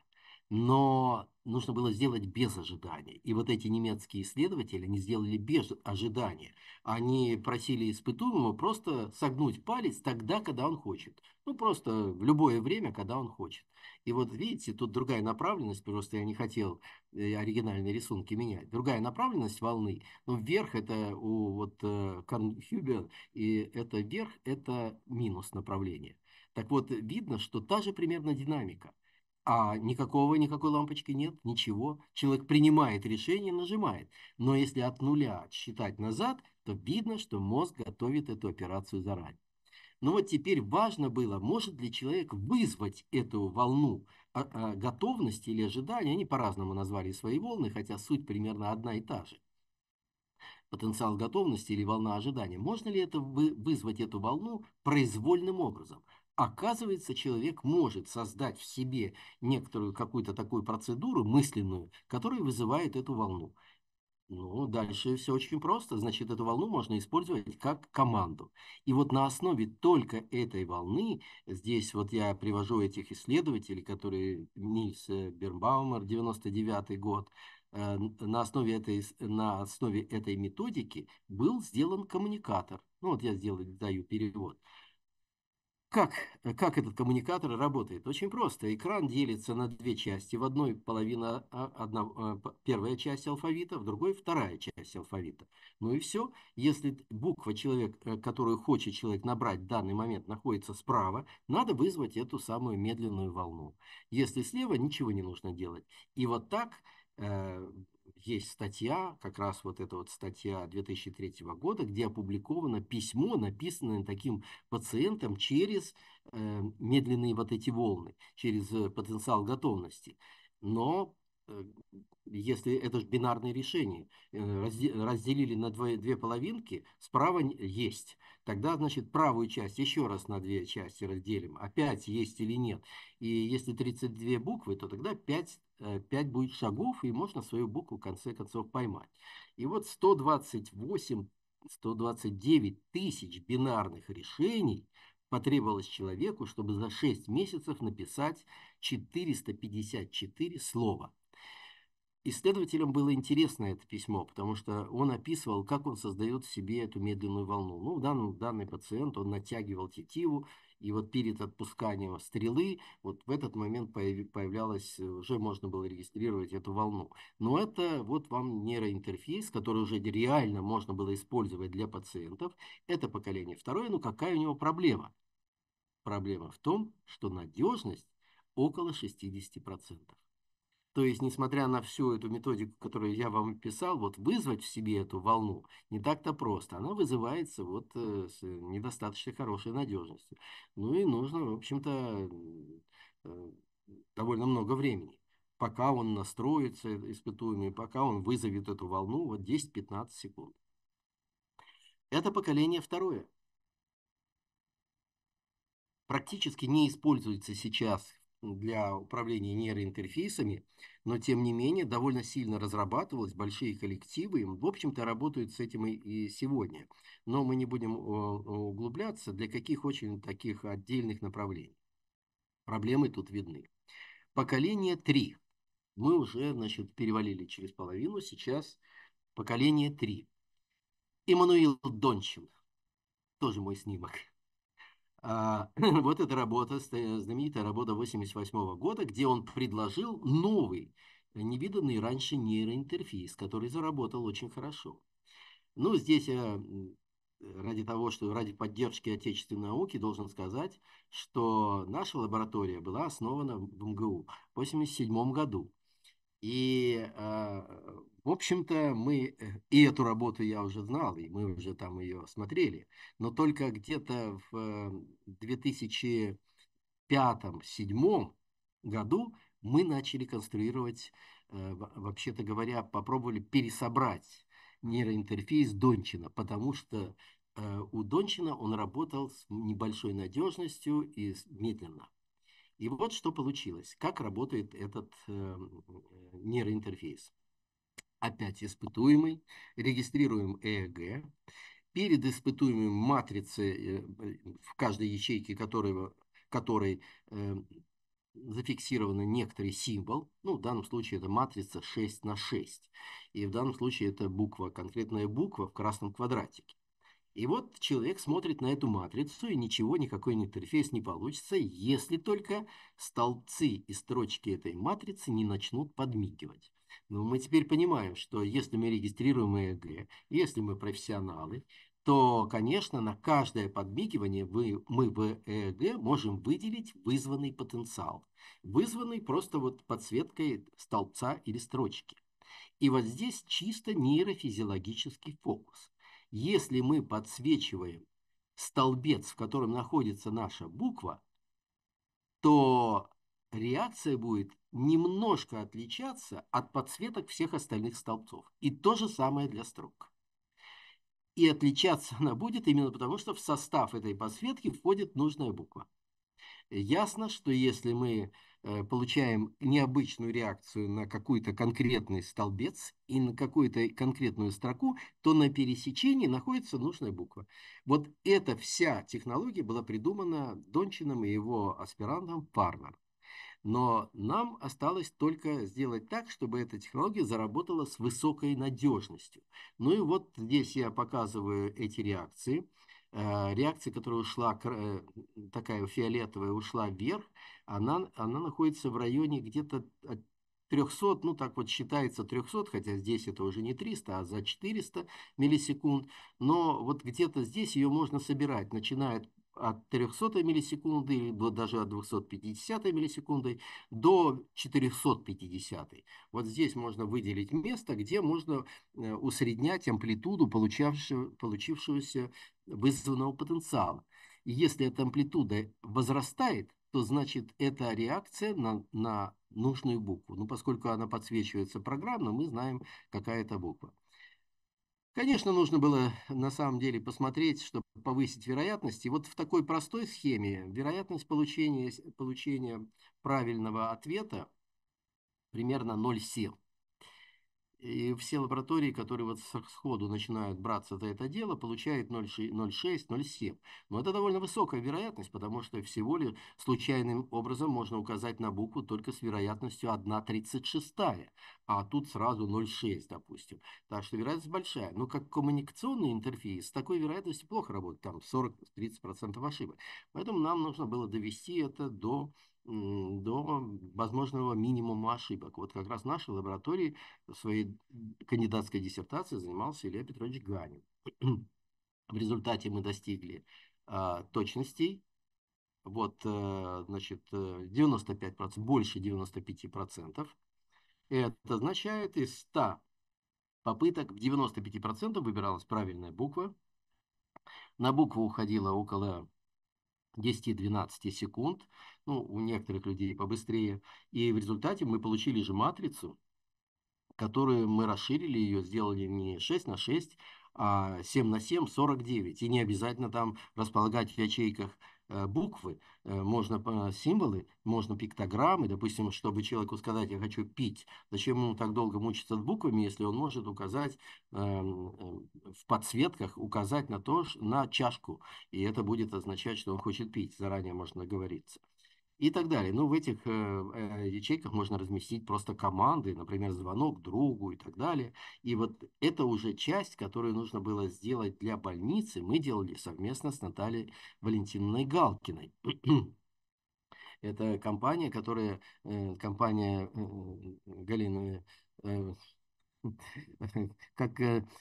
но нужно было сделать без ожидания. И вот эти немецкие исследователи, они сделали без ожидания. Они просили испытуемого просто согнуть палец тогда, когда он хочет. Ну, просто в любое время, когда он хочет. И вот видите, тут другая направленность, просто я не хотел э, оригинальные рисунки менять. Другая направленность волны, но ну, вверх это у вот э, Канхюбер, и это вверх, это минус направление. Так вот, видно, что та же примерно динамика – а никакого, никакой лампочки нет, ничего. Человек принимает решение, нажимает. Но если от нуля считать назад, то видно, что мозг готовит эту операцию заранее. Но ну вот теперь важно было, может ли человек вызвать эту волну а, а, готовности или ожидания. Они по-разному назвали свои волны, хотя суть примерно одна и та же. Потенциал готовности или волна ожидания. Можно ли это вызвать эту волну произвольным образом? Оказывается, человек может создать в себе некоторую какую-то такую процедуру мысленную, которая вызывает эту волну. Ну, дальше все очень просто. Значит, эту волну можно использовать как команду. И вот на основе только этой волны, здесь вот я привожу этих исследователей, которые Нильс Бернбаумер, 99 год, э, на основе, этой, на основе этой методики был сделан коммуникатор. Ну, вот я сделаю, даю перевод. Как, э, как этот коммуникатор работает? Очень просто. Экран делится на две части. В одной половина, а, одна, э, первая часть алфавита, в другой вторая часть алфавита. Ну и все. Если буква, человек, э, которую хочет человек набрать в данный момент, находится справа, надо вызвать эту самую медленную волну. Если слева, ничего не нужно делать. И вот так есть статья, как раз вот эта вот статья 2003 года, где опубликовано письмо, написанное таким пациентом через э, медленные вот эти волны, через э, потенциал готовности. Но э, если это же бинарное решение, э, разделили на две, две половинки, справа есть. Тогда, значит, правую часть еще раз на две части разделим. Опять есть или нет. И если 32 буквы, то тогда 5, 5 э, будет шагов, и можно свою букву в конце концов поймать. И вот 128, 129 тысяч бинарных решений потребовалось человеку, чтобы за 6 месяцев написать 454 слова. Исследователям было интересно это письмо, потому что он описывал, как он создает в себе эту медленную волну. Ну, в данный пациент, он натягивал тетиву, и вот перед отпусканием стрелы, вот в этот момент появлялась, уже можно было регистрировать эту волну. Но это вот вам нейроинтерфейс, который уже реально можно было использовать для пациентов. Это поколение второе, но ну, какая у него проблема? Проблема в том, что надежность около 60%. То есть, несмотря на всю эту методику, которую я вам писал, вот вызвать в себе эту волну не так-то просто. Она вызывается вот э, с недостаточно хорошей надежностью. Ну и нужно, в общем-то, э, довольно много времени. Пока он настроится, э, испытуемый, пока он вызовет эту волну, вот 10-15 секунд. Это поколение второе. Практически не используется сейчас для управления нейроинтерфейсами, но тем не менее довольно сильно разрабатывалось, большие коллективы, в общем-то, работают с этим и, и сегодня. Но мы не будем э, э, углубляться, для каких очень таких отдельных направлений. Проблемы тут видны. Поколение 3. Мы уже, значит, перевалили через половину, сейчас поколение 3. Иммануил Дончин, тоже мой снимок. А, [clears throat] вот эта работа, знаменитая работа 1988 года, где он предложил новый, э, невиданный раньше нейроинтерфейс, который заработал очень хорошо. Ну, здесь я ради того, что ради поддержки отечественной науки должен сказать, что наша лаборатория была основана в МГУ в 1987 году. И, а, в общем-то, мы, э, и эту работу я уже знал, и мы уже там ее смотрели, но только где-то в 2005-2007 э, году мы начали конструировать, э, вообще-то говоря, попробовали пересобрать нейроинтерфейс Дончина, потому что у Дончина он работал с небольшой надежностью и медленно. И вот что получилось, как работает этот эм, э, нейроинтерфейс. Опять испытуемый, регистрируем ЭЭГ, перед испытуемым матрицы э, в каждой ячейке которого, которой э, эм, зафиксирован некоторый символ, ну, в данном случае это матрица 6 на 6, и в данном случае это буква, конкретная буква в красном квадратике. И вот человек смотрит на эту матрицу, и ничего, никакой интерфейс не получится, если только столбцы и строчки этой матрицы не начнут подмигивать. Но мы теперь понимаем, что если мы регистрируем ЭЭГ, если мы профессионалы, то, конечно, на каждое подмигивание вы, мы в ЭЭГ можем выделить вызванный потенциал, вызванный просто вот подсветкой столбца или строчки. И вот здесь чисто нейрофизиологический фокус. Если мы подсвечиваем столбец, в котором находится наша буква, то реакция будет немножко отличаться от подсветок всех остальных столбцов. И то же самое для строк. И отличаться она будет именно потому, что в состав этой подсветки входит нужная буква. Ясно, что если мы Э, получаем необычную реакцию на какой-то конкретный столбец и на какую-то конкретную строку, то на пересечении находится нужная буква. Вот эта вся технология была придумана Дончином и его аспирантом Парнер. Но нам осталось только сделать так, чтобы эта технология заработала с высокой надежностью. Ну и вот здесь я показываю эти реакции – а, реакция, которая ушла, э, такая фиолетовая, ушла вверх, она, она находится в районе где-то от 300, ну так вот считается 300, хотя здесь это уже не 300, а за 400 миллисекунд, но вот где-то здесь ее можно собирать, начиная от 300 миллисекунды или даже от 250 миллисекунды до 450. Вот здесь можно выделить место, где можно э, усреднять амплитуду получавшегося вызванного потенциала. И если эта амплитуда возрастает, то значит это реакция на, на нужную букву. Ну, поскольку она подсвечивается программно, мы знаем, какая это буква. Конечно, нужно было на самом деле посмотреть, чтобы повысить вероятность. И вот в такой простой схеме вероятность получения, получения правильного ответа примерно 0 сил. И все лаборатории, которые вот сходу начинают браться за это дело, получают 0,6-0,7. Но это довольно высокая вероятность, потому что всего ли случайным образом можно указать на букву только с вероятностью 1,36, а тут сразу 0,6, допустим. Так что вероятность большая. Но как коммуникационный интерфейс, с такой вероятностью плохо работает, там 40-30% ошибок. Поэтому нам нужно было довести это до до возможного минимума ошибок. Вот как раз в нашей лаборатории своей кандидатской диссертации занимался Илья Петрович Ганин. В результате мы достигли а, точностей, вот, а, значит, 95%, э, больше 95%. Это означает, из 100 попыток в 95% выбиралась правильная буква. На букву уходило около 10-12 секунд ну, у некоторых людей побыстрее. И в результате мы получили же матрицу, которую мы расширили ее, сделали не 6 на 6, а 7 на 7, 49. И не обязательно там располагать в ячейках э, буквы, э, можно символы, можно пиктограммы, допустим, чтобы человеку сказать, я хочу пить, зачем ему так долго мучиться с буквами, если он может указать эм, э, в подсветках, указать на то, на чашку, и это будет означать, что он хочет пить, заранее можно договориться и так далее. Ну, в этих э, э, ячейках можно разместить просто команды, например, звонок другу и так далее. И вот это уже часть, которую нужно было сделать для больницы, мы делали совместно с Натальей Валентиновной Галкиной. [clears throat] это компания, которая, э, компания э, Галины э, [laughs] как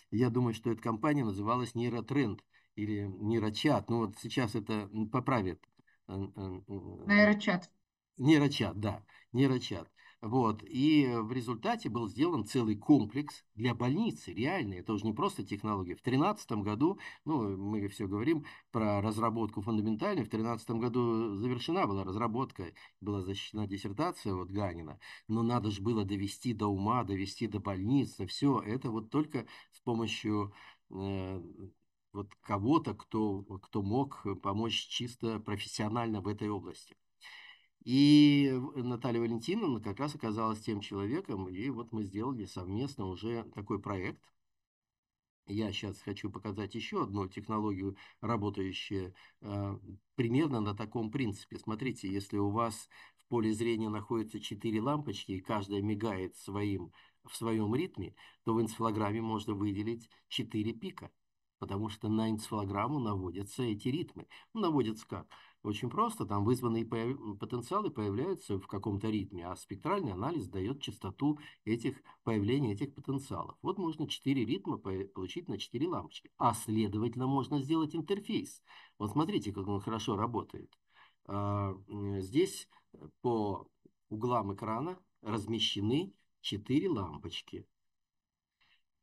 я думаю, что эта компания называлась Нейротренд или Нейрочат. Ну вот сейчас это поправит Нейрочат. Нейрочат, да, нейрочат. Вот. И в результате был сделан целый комплекс для больницы, реальный, Это уже не просто технология. В 2013 году, ну, мы все говорим про разработку фундаментальную, в 2013 году завершена была разработка, была защищена диссертация вот Ганина, но надо же было довести до ума, довести до больницы, все это вот только с помощью э, вот кого-то, кто, кто мог э, помочь чисто профессионально в этой области. И Наталья Валентиновна как раз оказалась тем человеком, и вот мы сделали совместно уже такой проект. Я сейчас хочу показать еще одну технологию, работающую э, примерно на таком принципе. Смотрите, если у вас в поле зрения находятся четыре лампочки, и каждая мигает своим, в своем ритме, то в энцефалограмме можно выделить четыре пика – потому что на энцефалограмму наводятся эти ритмы. Ну, наводятся как? Очень просто, там вызванные появ... потенциалы появляются в каком-то ритме, а спектральный анализ дает частоту этих появления этих потенциалов. Вот можно 4 ритма получить на 4 лампочки, а следовательно можно сделать интерфейс. Вот смотрите, как он хорошо работает. А, здесь э, по углам экрана размещены 4 лампочки.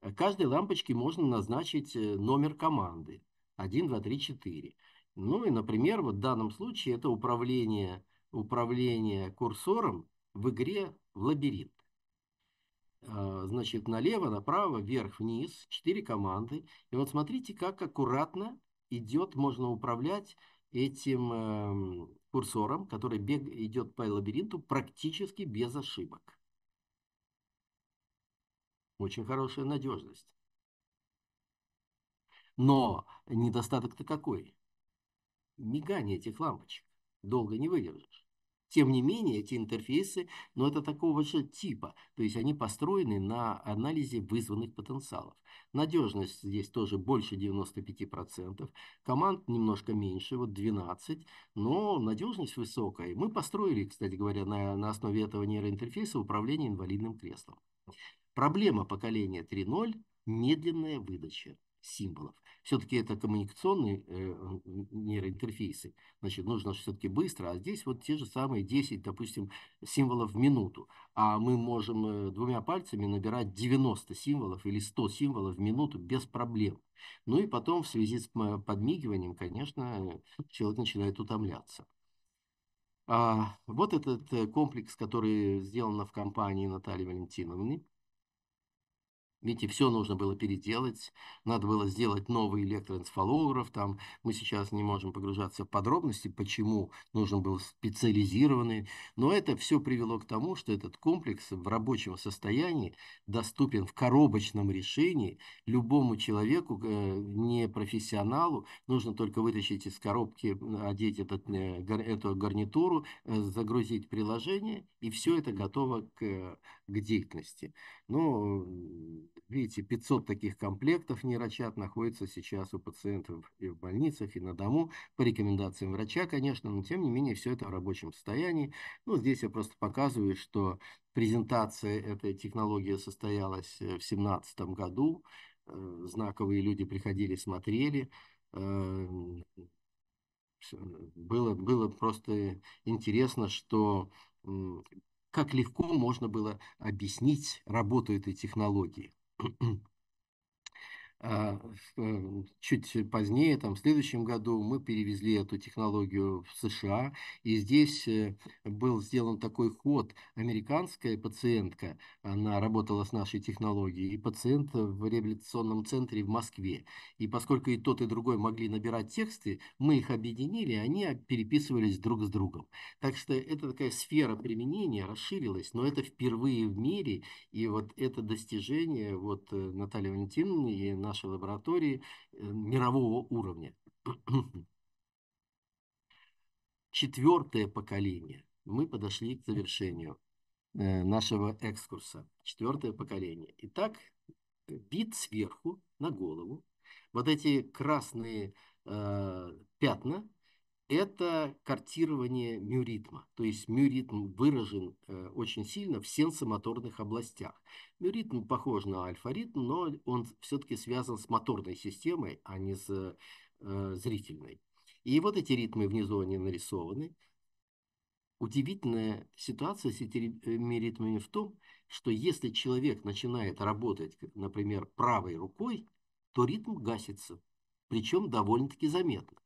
Э, каждой лампочке можно назначить э, номер команды 1, 2, 3, 4. Ну и, например, вот в данном случае это управление, управление курсором в игре в лабиринт. А, значит, налево, направо, вверх, вниз, 4 команды. И вот смотрите, как аккуратно идет, можно управлять этим эм, курсором, который бег, идет по лабиринту практически без ошибок. Очень хорошая надежность. Но недостаток-то какой? Мигание этих лампочек. Долго не выдержишь. Тем не менее, эти интерфейсы, но ну, это такого же типа, то есть они построены на анализе вызванных потенциалов. Надежность здесь тоже больше 95%, команд немножко меньше, вот 12, но надежность высокая. Мы построили, кстати говоря, на, на основе этого нейроинтерфейса управление инвалидным креслом. Проблема поколения 3.0 – медленная выдача символов. Все-таки это коммуникационные э, нейроинтерфейсы. Значит, нужно все-таки быстро, а здесь вот те же самые 10, допустим, символов в минуту. А мы можем э, двумя пальцами набирать 90 символов или 100 символов в минуту без проблем. Ну и потом в связи с подмигиванием, конечно, человек начинает утомляться. А, вот этот э, комплекс, который сделан в компании Натальи Валентиновны. Видите, все нужно было переделать, надо было сделать новый электроэнцефалограф, там мы сейчас не можем погружаться в подробности, почему нужен был специализированный, но это все привело к тому, что этот комплекс в рабочем состоянии доступен в коробочном решении любому человеку, э, не профессионалу, нужно только вытащить из коробки, одеть этот, э, эту гарнитуру, э, загрузить приложение, и все это готово к к деятельности. Но видите, 500 таких комплектов нейрочат находится сейчас у пациентов и в больницах, и на дому, по рекомендациям врача, конечно, но тем не менее все это в рабочем состоянии. Ну, здесь я просто показываю, что презентация этой технологии состоялась э, в 2017 году, э, знаковые люди приходили, смотрели, эм, было, было просто интересно, что как легко можно было объяснить, работу этой технологии. А, э, чуть позднее, там, в следующем году, мы перевезли эту технологию в США, и здесь э, был сделан такой ход. Американская пациентка, она работала с нашей технологией, и пациент в реабилитационном центре в Москве. И поскольку и тот, и другой могли набирать тексты, мы их объединили, они переписывались друг с другом. Так что это такая сфера применения расширилась, но это впервые в мире, и вот это достижение вот э, Наталья Валентиновна и на нашей лаборатории э, мирового уровня. [clears throat] Четвертое поколение. Мы подошли к завершению э, нашего экскурса. Четвертое поколение. Итак, бит сверху на голову. Вот эти красные э, пятна это картирование мюритма. То есть мюритм выражен э, очень сильно в сенсомоторных областях. Мюритм похож на альфа-ритм, но он все-таки связан с моторной системой, а не с э, зрительной. И вот эти ритмы внизу, они нарисованы. Удивительная ситуация с этими э, ритмами в том, что если человек начинает работать, например, правой рукой, то ритм гасится причем довольно-таки заметно.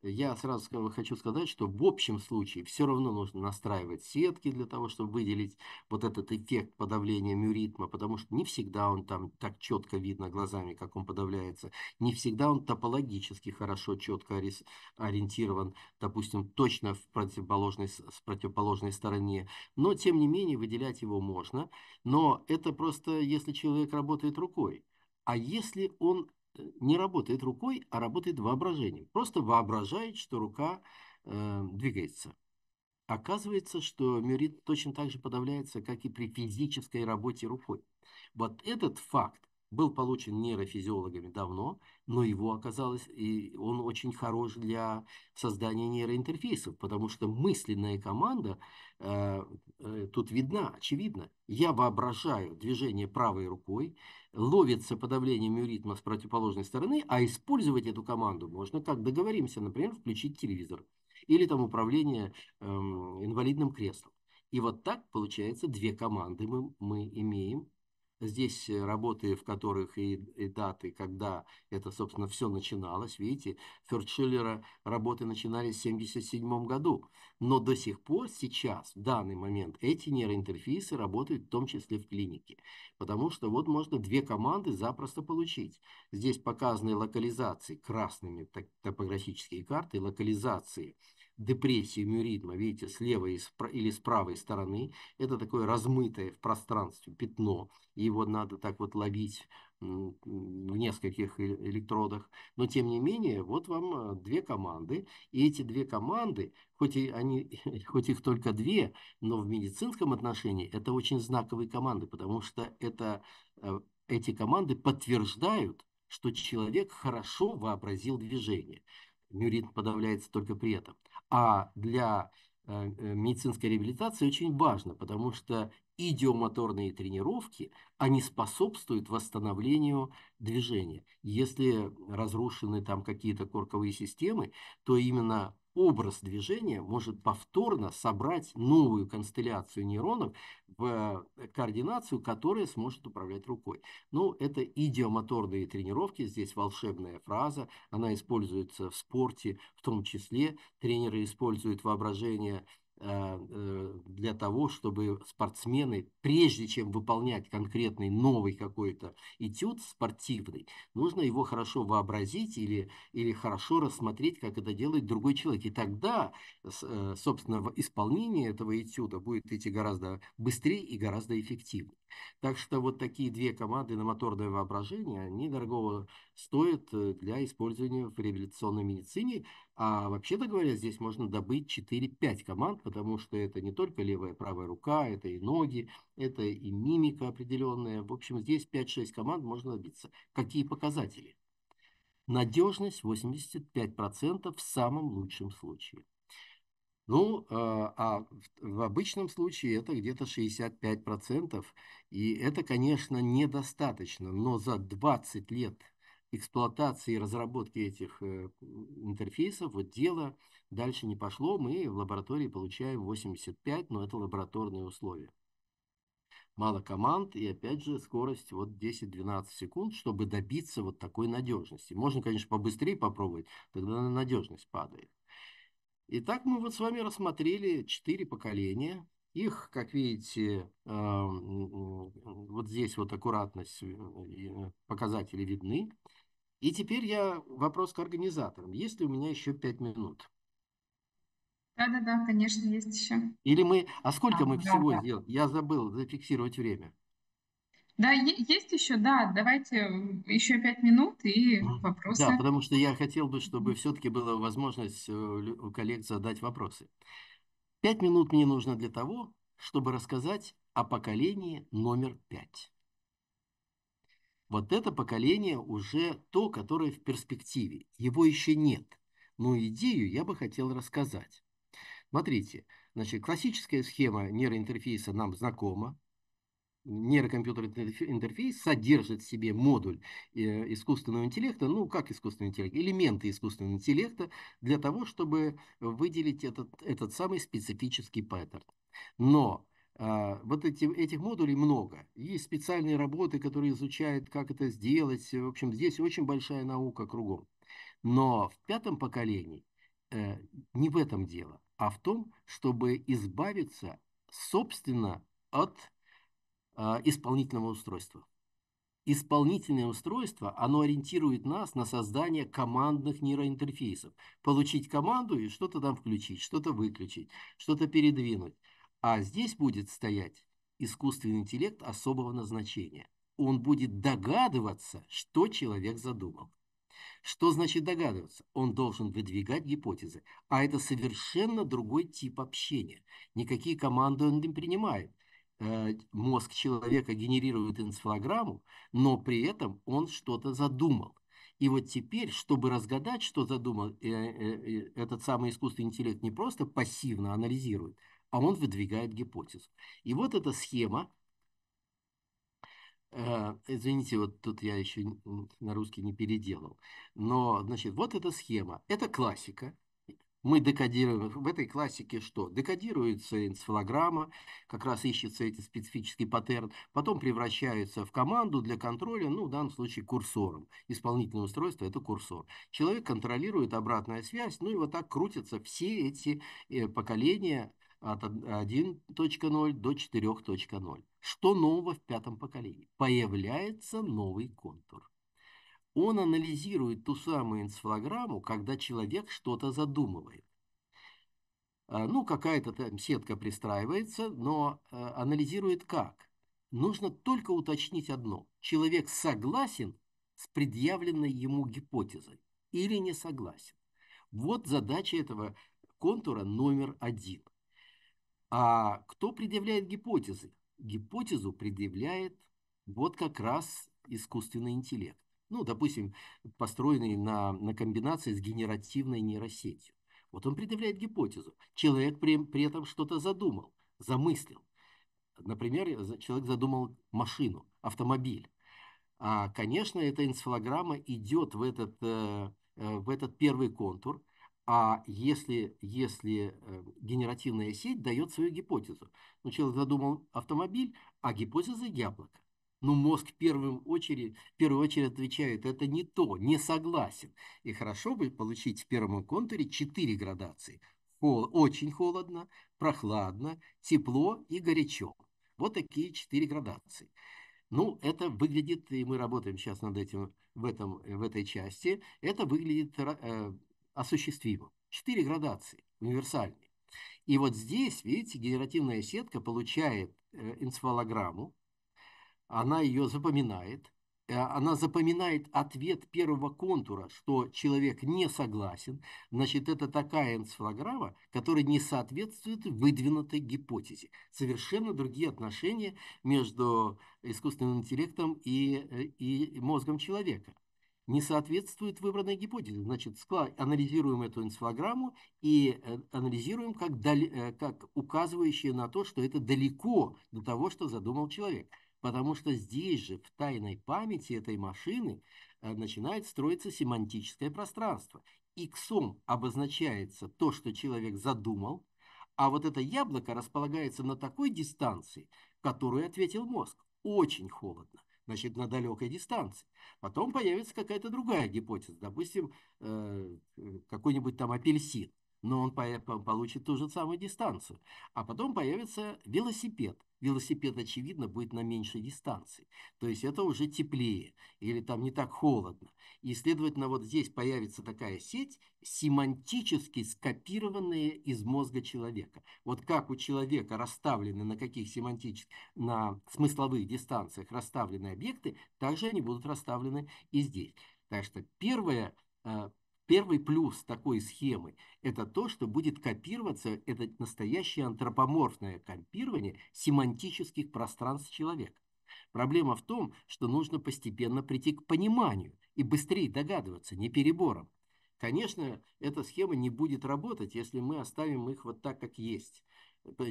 Я сразу хочу сказать, что в общем случае все равно нужно настраивать сетки для того, чтобы выделить вот этот эффект подавления мюритма, потому что не всегда он там так четко видно глазами, как он подавляется, не всегда он топологически хорошо, четко ориентирован, допустим, точно в противоположной, с противоположной стороне, но тем не менее выделять его можно, но это просто если человек работает рукой. А если он не работает рукой, а работает воображением. Просто воображает, что рука э, двигается. Оказывается, что мюрит точно так же подавляется, как и при физической работе рукой. Вот этот факт был получен нейрофизиологами давно, но его оказалось, и он очень хорош для создания нейроинтерфейсов, потому что мысленная команда э, э, тут видна, очевидно. Я воображаю движение правой рукой, ловится подавлением ритма с противоположной стороны, а использовать эту команду можно, как договоримся, например, включить телевизор или там управление э, инвалидным креслом. И вот так, получается, две команды мы, мы имеем Здесь э, работы, в которых и, и даты, когда это, собственно, все начиналось. Видите, Фердшиллера работы начинались в 1977 году. Но до сих пор, сейчас, в данный момент, эти нейроинтерфейсы работают в том числе в клинике. Потому что вот можно две команды запросто получить. Здесь показаны локализации красными топографические карты, локализации – депрессию мюридма, видите, с левой или с правой стороны. Это такое размытое в пространстве пятно. Его надо так вот ловить в нескольких электродах. Но тем не менее, вот вам э, две команды. И эти две команды, хоть, и они, [laughs] хоть их только две, но в медицинском отношении это очень знаковые команды, потому что это, э, эти команды подтверждают, что человек хорошо вообразил движение. Мюрит подавляется только при этом. А для э, э, медицинской реабилитации очень важно, потому что идиомоторные тренировки, они способствуют восстановлению движения. Если разрушены там какие-то корковые системы, то именно образ движения может повторно собрать новую констелляцию нейронов в э, координацию, которая сможет управлять рукой. Ну, это идиомоторные тренировки, здесь волшебная фраза, она используется в спорте в том числе, тренеры используют воображение а, э, для того, чтобы спортсмены, прежде чем выполнять конкретный новый какой-то этюд спортивный, нужно его хорошо вообразить или, или хорошо рассмотреть, как это делает другой человек. И тогда, э, собственно, исполнение этого этюда будет идти гораздо быстрее и гораздо эффективнее. Так что вот такие две команды на моторное воображение, они дорого стоят э, для использования в реабилитационной медицине. А вообще-то говоря, здесь можно добыть 4-5 команд, потому что это не только левая и правая рука, это и ноги, это и мимика определенная. В общем, здесь 5-6 команд можно добиться. Какие показатели? Надежность 85% в самом лучшем случае. Ну, а, а в обычном случае это где-то 65%, и это, конечно, недостаточно, но за 20 лет эксплуатации и разработки этих э, интерфейсов вот дело дальше не пошло, мы в лаборатории получаем 85, но это лабораторные условия. Мало команд и, опять же, скорость вот 10-12 секунд, чтобы добиться вот такой надежности. Можно, конечно, побыстрее попробовать, тогда надежность падает. Итак, мы вот с вами рассмотрели четыре поколения. Их, как видите, э, вот здесь вот аккуратность э, показатели видны. И теперь я вопрос к организаторам. Есть ли у меня еще пять минут? Да-да-да, конечно, есть еще. Или мы... А сколько а, мы да, всего да. сделали? Я забыл зафиксировать время. Да, есть еще, да, давайте э, еще пять минут и вопросы. Да, потому что я хотел бы, чтобы все-таки была возможность э, у коллег задать вопросы. Пять минут мне нужно для того, чтобы рассказать о поколении номер пять. Вот это поколение уже то, которое в перспективе. Его еще нет. Но идею я бы хотел рассказать. Смотрите, значит, классическая схема нейроинтерфейса нам знакома нейрокомпьютерный интерфейс содержит в себе модуль э, искусственного интеллекта, ну как искусственный интеллект, элементы искусственного интеллекта для того, чтобы выделить этот, этот самый специфический паттерн. Но э, вот эти, этих модулей много. Есть специальные работы, которые изучают, как это сделать. В общем, здесь очень большая наука кругом. Но в пятом поколении э, не в этом дело, а в том, чтобы избавиться, собственно, от а, исполнительного устройства. Исполнительное устройство, оно ориентирует нас на создание командных нейроинтерфейсов. Получить команду и что-то там включить, что-то выключить, что-то передвинуть. А здесь будет стоять искусственный интеллект особого назначения. Он будет догадываться, что человек задумал. Что значит догадываться? Он должен выдвигать гипотезы. А это совершенно другой тип общения. Никакие команды он не принимает. Э, мозг человека генерирует энцефалограмму, но при этом он что-то задумал. И вот теперь, чтобы разгадать, что задумал э, э, э, этот самый искусственный интеллект, не просто пассивно анализирует, а он выдвигает гипотезу. И вот эта схема, э, извините, вот тут я еще на русский не переделал, но, значит, вот эта схема, это классика, мы декодируем. В этой классике что? Декодируется энцефалограмма, как раз ищется эти специфический паттерн, потом превращается в команду для контроля, ну, в данном случае курсором. Исполнительное устройство – это курсор. Человек контролирует обратная связь, ну и вот так крутятся все эти э, поколения от 1.0 до 4.0. Что нового в пятом поколении? Появляется новый контур. Он анализирует ту самую энцефалограмму, когда человек что-то задумывает. А, ну, какая-то там сетка пристраивается, но а, анализирует как? Нужно только уточнить одно. Человек согласен с предъявленной ему гипотезой или не согласен. Вот задача этого контура номер один. А кто предъявляет гипотезы? Гипотезу предъявляет вот как раз искусственный интеллект ну, допустим, построенный на, на комбинации с генеративной нейросетью. Вот он предъявляет гипотезу. Человек при, при этом что-то задумал, замыслил. Например, человек задумал машину, автомобиль. А, конечно, эта энцефалограмма идет в этот, э, э, в этот первый контур, а если, если э, генеративная сеть дает свою гипотезу. Ну, человек задумал автомобиль, а гипотеза яблоко. Но ну, мозг первым первую очередь, в первую очередь отвечает, это не то, не согласен. И хорошо бы получить в первом контуре четыре градации. Хол, очень холодно, прохладно, тепло и горячо. Вот такие четыре градации. Ну, это выглядит, и мы работаем сейчас над этим в, этом, в этой части, это выглядит э, осуществимо. Четыре градации универсальные. И вот здесь, видите, генеративная сетка получает э, энцефалограмму, она ее запоминает, э, она запоминает ответ первого контура, что человек не согласен, значит, это такая энцефалограмма, которая не соответствует выдвинутой гипотезе. Совершенно другие отношения между искусственным интеллектом и, э, и мозгом человека. Не соответствует выбранной гипотезе. Значит, анализируем эту энцефалограмму и э, анализируем как, дали, как указывающие на то, что это далеко до того, что задумал человек. Потому что здесь же, в тайной памяти этой машины, э, начинает строиться семантическое пространство. Иксом обозначается то, что человек задумал, а вот это яблоко располагается на такой дистанции, которую ответил мозг. Очень холодно значит, на далекой дистанции. Потом появится какая-то другая гипотеза, допустим, э, э, какой-нибудь там апельсин но он получит ту же самую дистанцию. А потом появится велосипед. Велосипед, очевидно, будет на меньшей дистанции. То есть это уже теплее или там не так холодно. И, следовательно, вот здесь появится такая сеть, семантически скопированная из мозга человека. Вот как у человека расставлены на каких семантических, на смысловых дистанциях расставлены объекты, также они будут расставлены и здесь. Так что первое э, Первый плюс такой схемы – это то, что будет копироваться это настоящее антропоморфное копирование семантических пространств человека. Проблема в том, что нужно постепенно прийти к пониманию и быстрее догадываться, не перебором. Конечно, эта схема не будет работать, если мы оставим их вот так, как есть.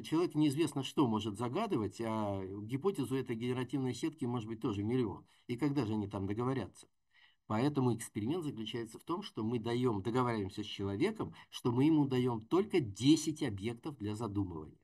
Человек неизвестно что может загадывать, а гипотезу этой генеративной сетки может быть тоже миллион. И когда же они там договорятся? Поэтому эксперимент заключается в том, что мы даем, договариваемся с человеком, что мы ему даем только 10 объектов для задумывания.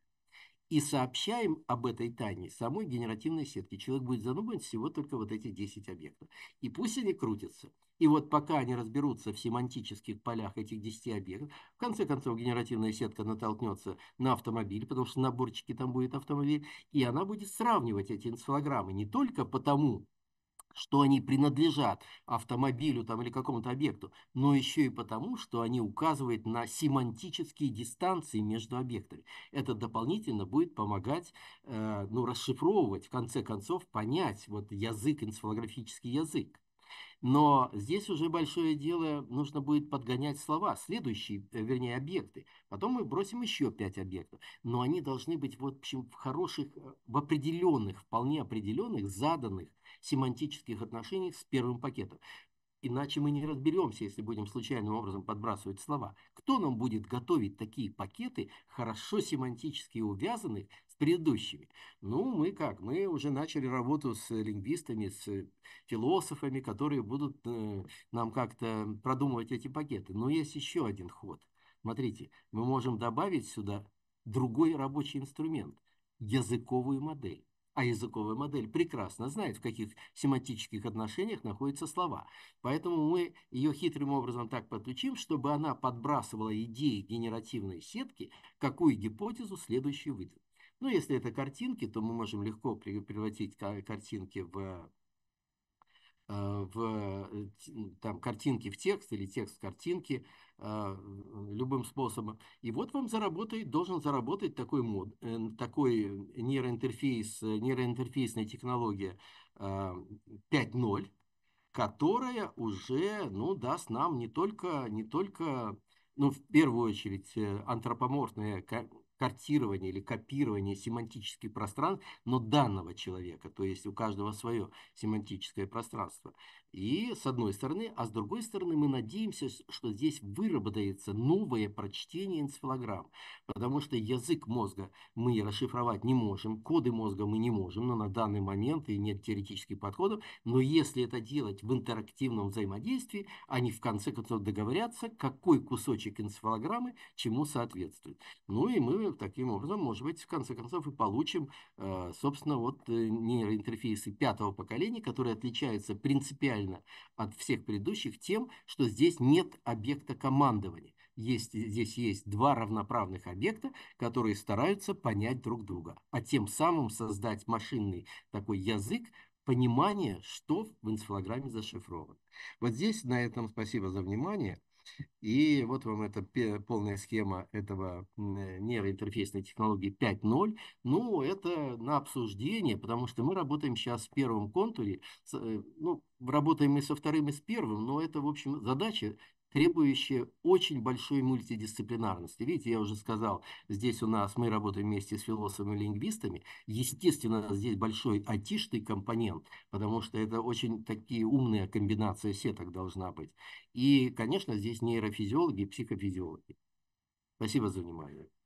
И сообщаем об этой тайне самой генеративной сетке. Человек будет задумывать всего только вот эти 10 объектов. И пусть они крутятся. И вот пока они разберутся в семантических полях этих 10 объектов, в конце концов генеративная сетка натолкнется на автомобиль, потому что наборчики там будет автомобиль, и она будет сравнивать эти энцефалограммы не только потому, что они принадлежат автомобилю там, или какому-то объекту, но еще и потому, что они указывают на семантические дистанции между объектами. Это дополнительно будет помогать э, ну, расшифровывать, в конце концов, понять вот, язык, энцефалографический язык. Но здесь уже большое дело, нужно будет подгонять слова, следующие, э, вернее, объекты. Потом мы бросим еще пять объектов. Но они должны быть, в общем, в хороших, э, в определенных, вполне определенных, заданных семантических отношений с первым пакетом. Иначе мы не разберемся, если будем случайным образом подбрасывать слова. Кто нам будет готовить такие пакеты, хорошо семантически увязанные с предыдущими? Ну, мы как? Мы уже начали работу с лингвистами, с философами, которые будут э, нам как-то продумывать эти пакеты. Но есть еще один ход. Смотрите, мы можем добавить сюда другой рабочий инструмент – языковую модель а языковая модель прекрасно знает, в каких семантических отношениях находятся слова. Поэтому мы ее хитрым образом так подключим, чтобы она подбрасывала идеи генеративной сетки, какую гипотезу следующую выдвинуть. Ну, если это картинки, то мы можем легко превратить картинки в Э, в э, там, картинки в текст или текст в картинки э, любым способом. И вот вам заработает, должен заработать такой, мод, такой нейроинтерфейс, нейроинтерфейсная технология 5.0, которая уже ну, даст нам не только, не только ну, в первую очередь, антропоморфные картирование или копирование семантических пространств, но данного человека, то есть у каждого свое семантическое пространство. И с одной стороны, а с другой стороны мы надеемся, что здесь выработается новое прочтение энцефалограмм, потому что язык мозга мы расшифровать не можем, коды мозга мы не можем, но на данный момент и нет теоретических подходов, но если это делать в интерактивном взаимодействии, они в конце концов договорятся, какой кусочек энцефалограммы чему соответствует. Ну и мы таким образом, может быть, в конце концов и получим, э, собственно, вот э, нейроинтерфейсы пятого поколения, которые отличаются принципиально от всех предыдущих тем, что здесь нет объекта командования. Есть, здесь есть два равноправных объекта, которые стараются понять друг друга, а тем самым создать машинный такой язык, понимание, что в энцефалограмме зашифровано. Вот здесь на этом спасибо за внимание. И вот вам эта полная схема этого э, нейроинтерфейсной технологии 5.0. Ну, это на обсуждение, потому что мы работаем сейчас в первом контуре. Э, ну, работаем мы со вторым, и с первым, но это, в общем, задача требующие очень большой мультидисциплинарности. Видите, я уже сказал, здесь у нас мы работаем вместе с философами и лингвистами. Естественно, здесь большой айтишный компонент, потому что это очень такие умные комбинации сеток должна быть. И, конечно, здесь нейрофизиологи и психофизиологи. Спасибо за внимание.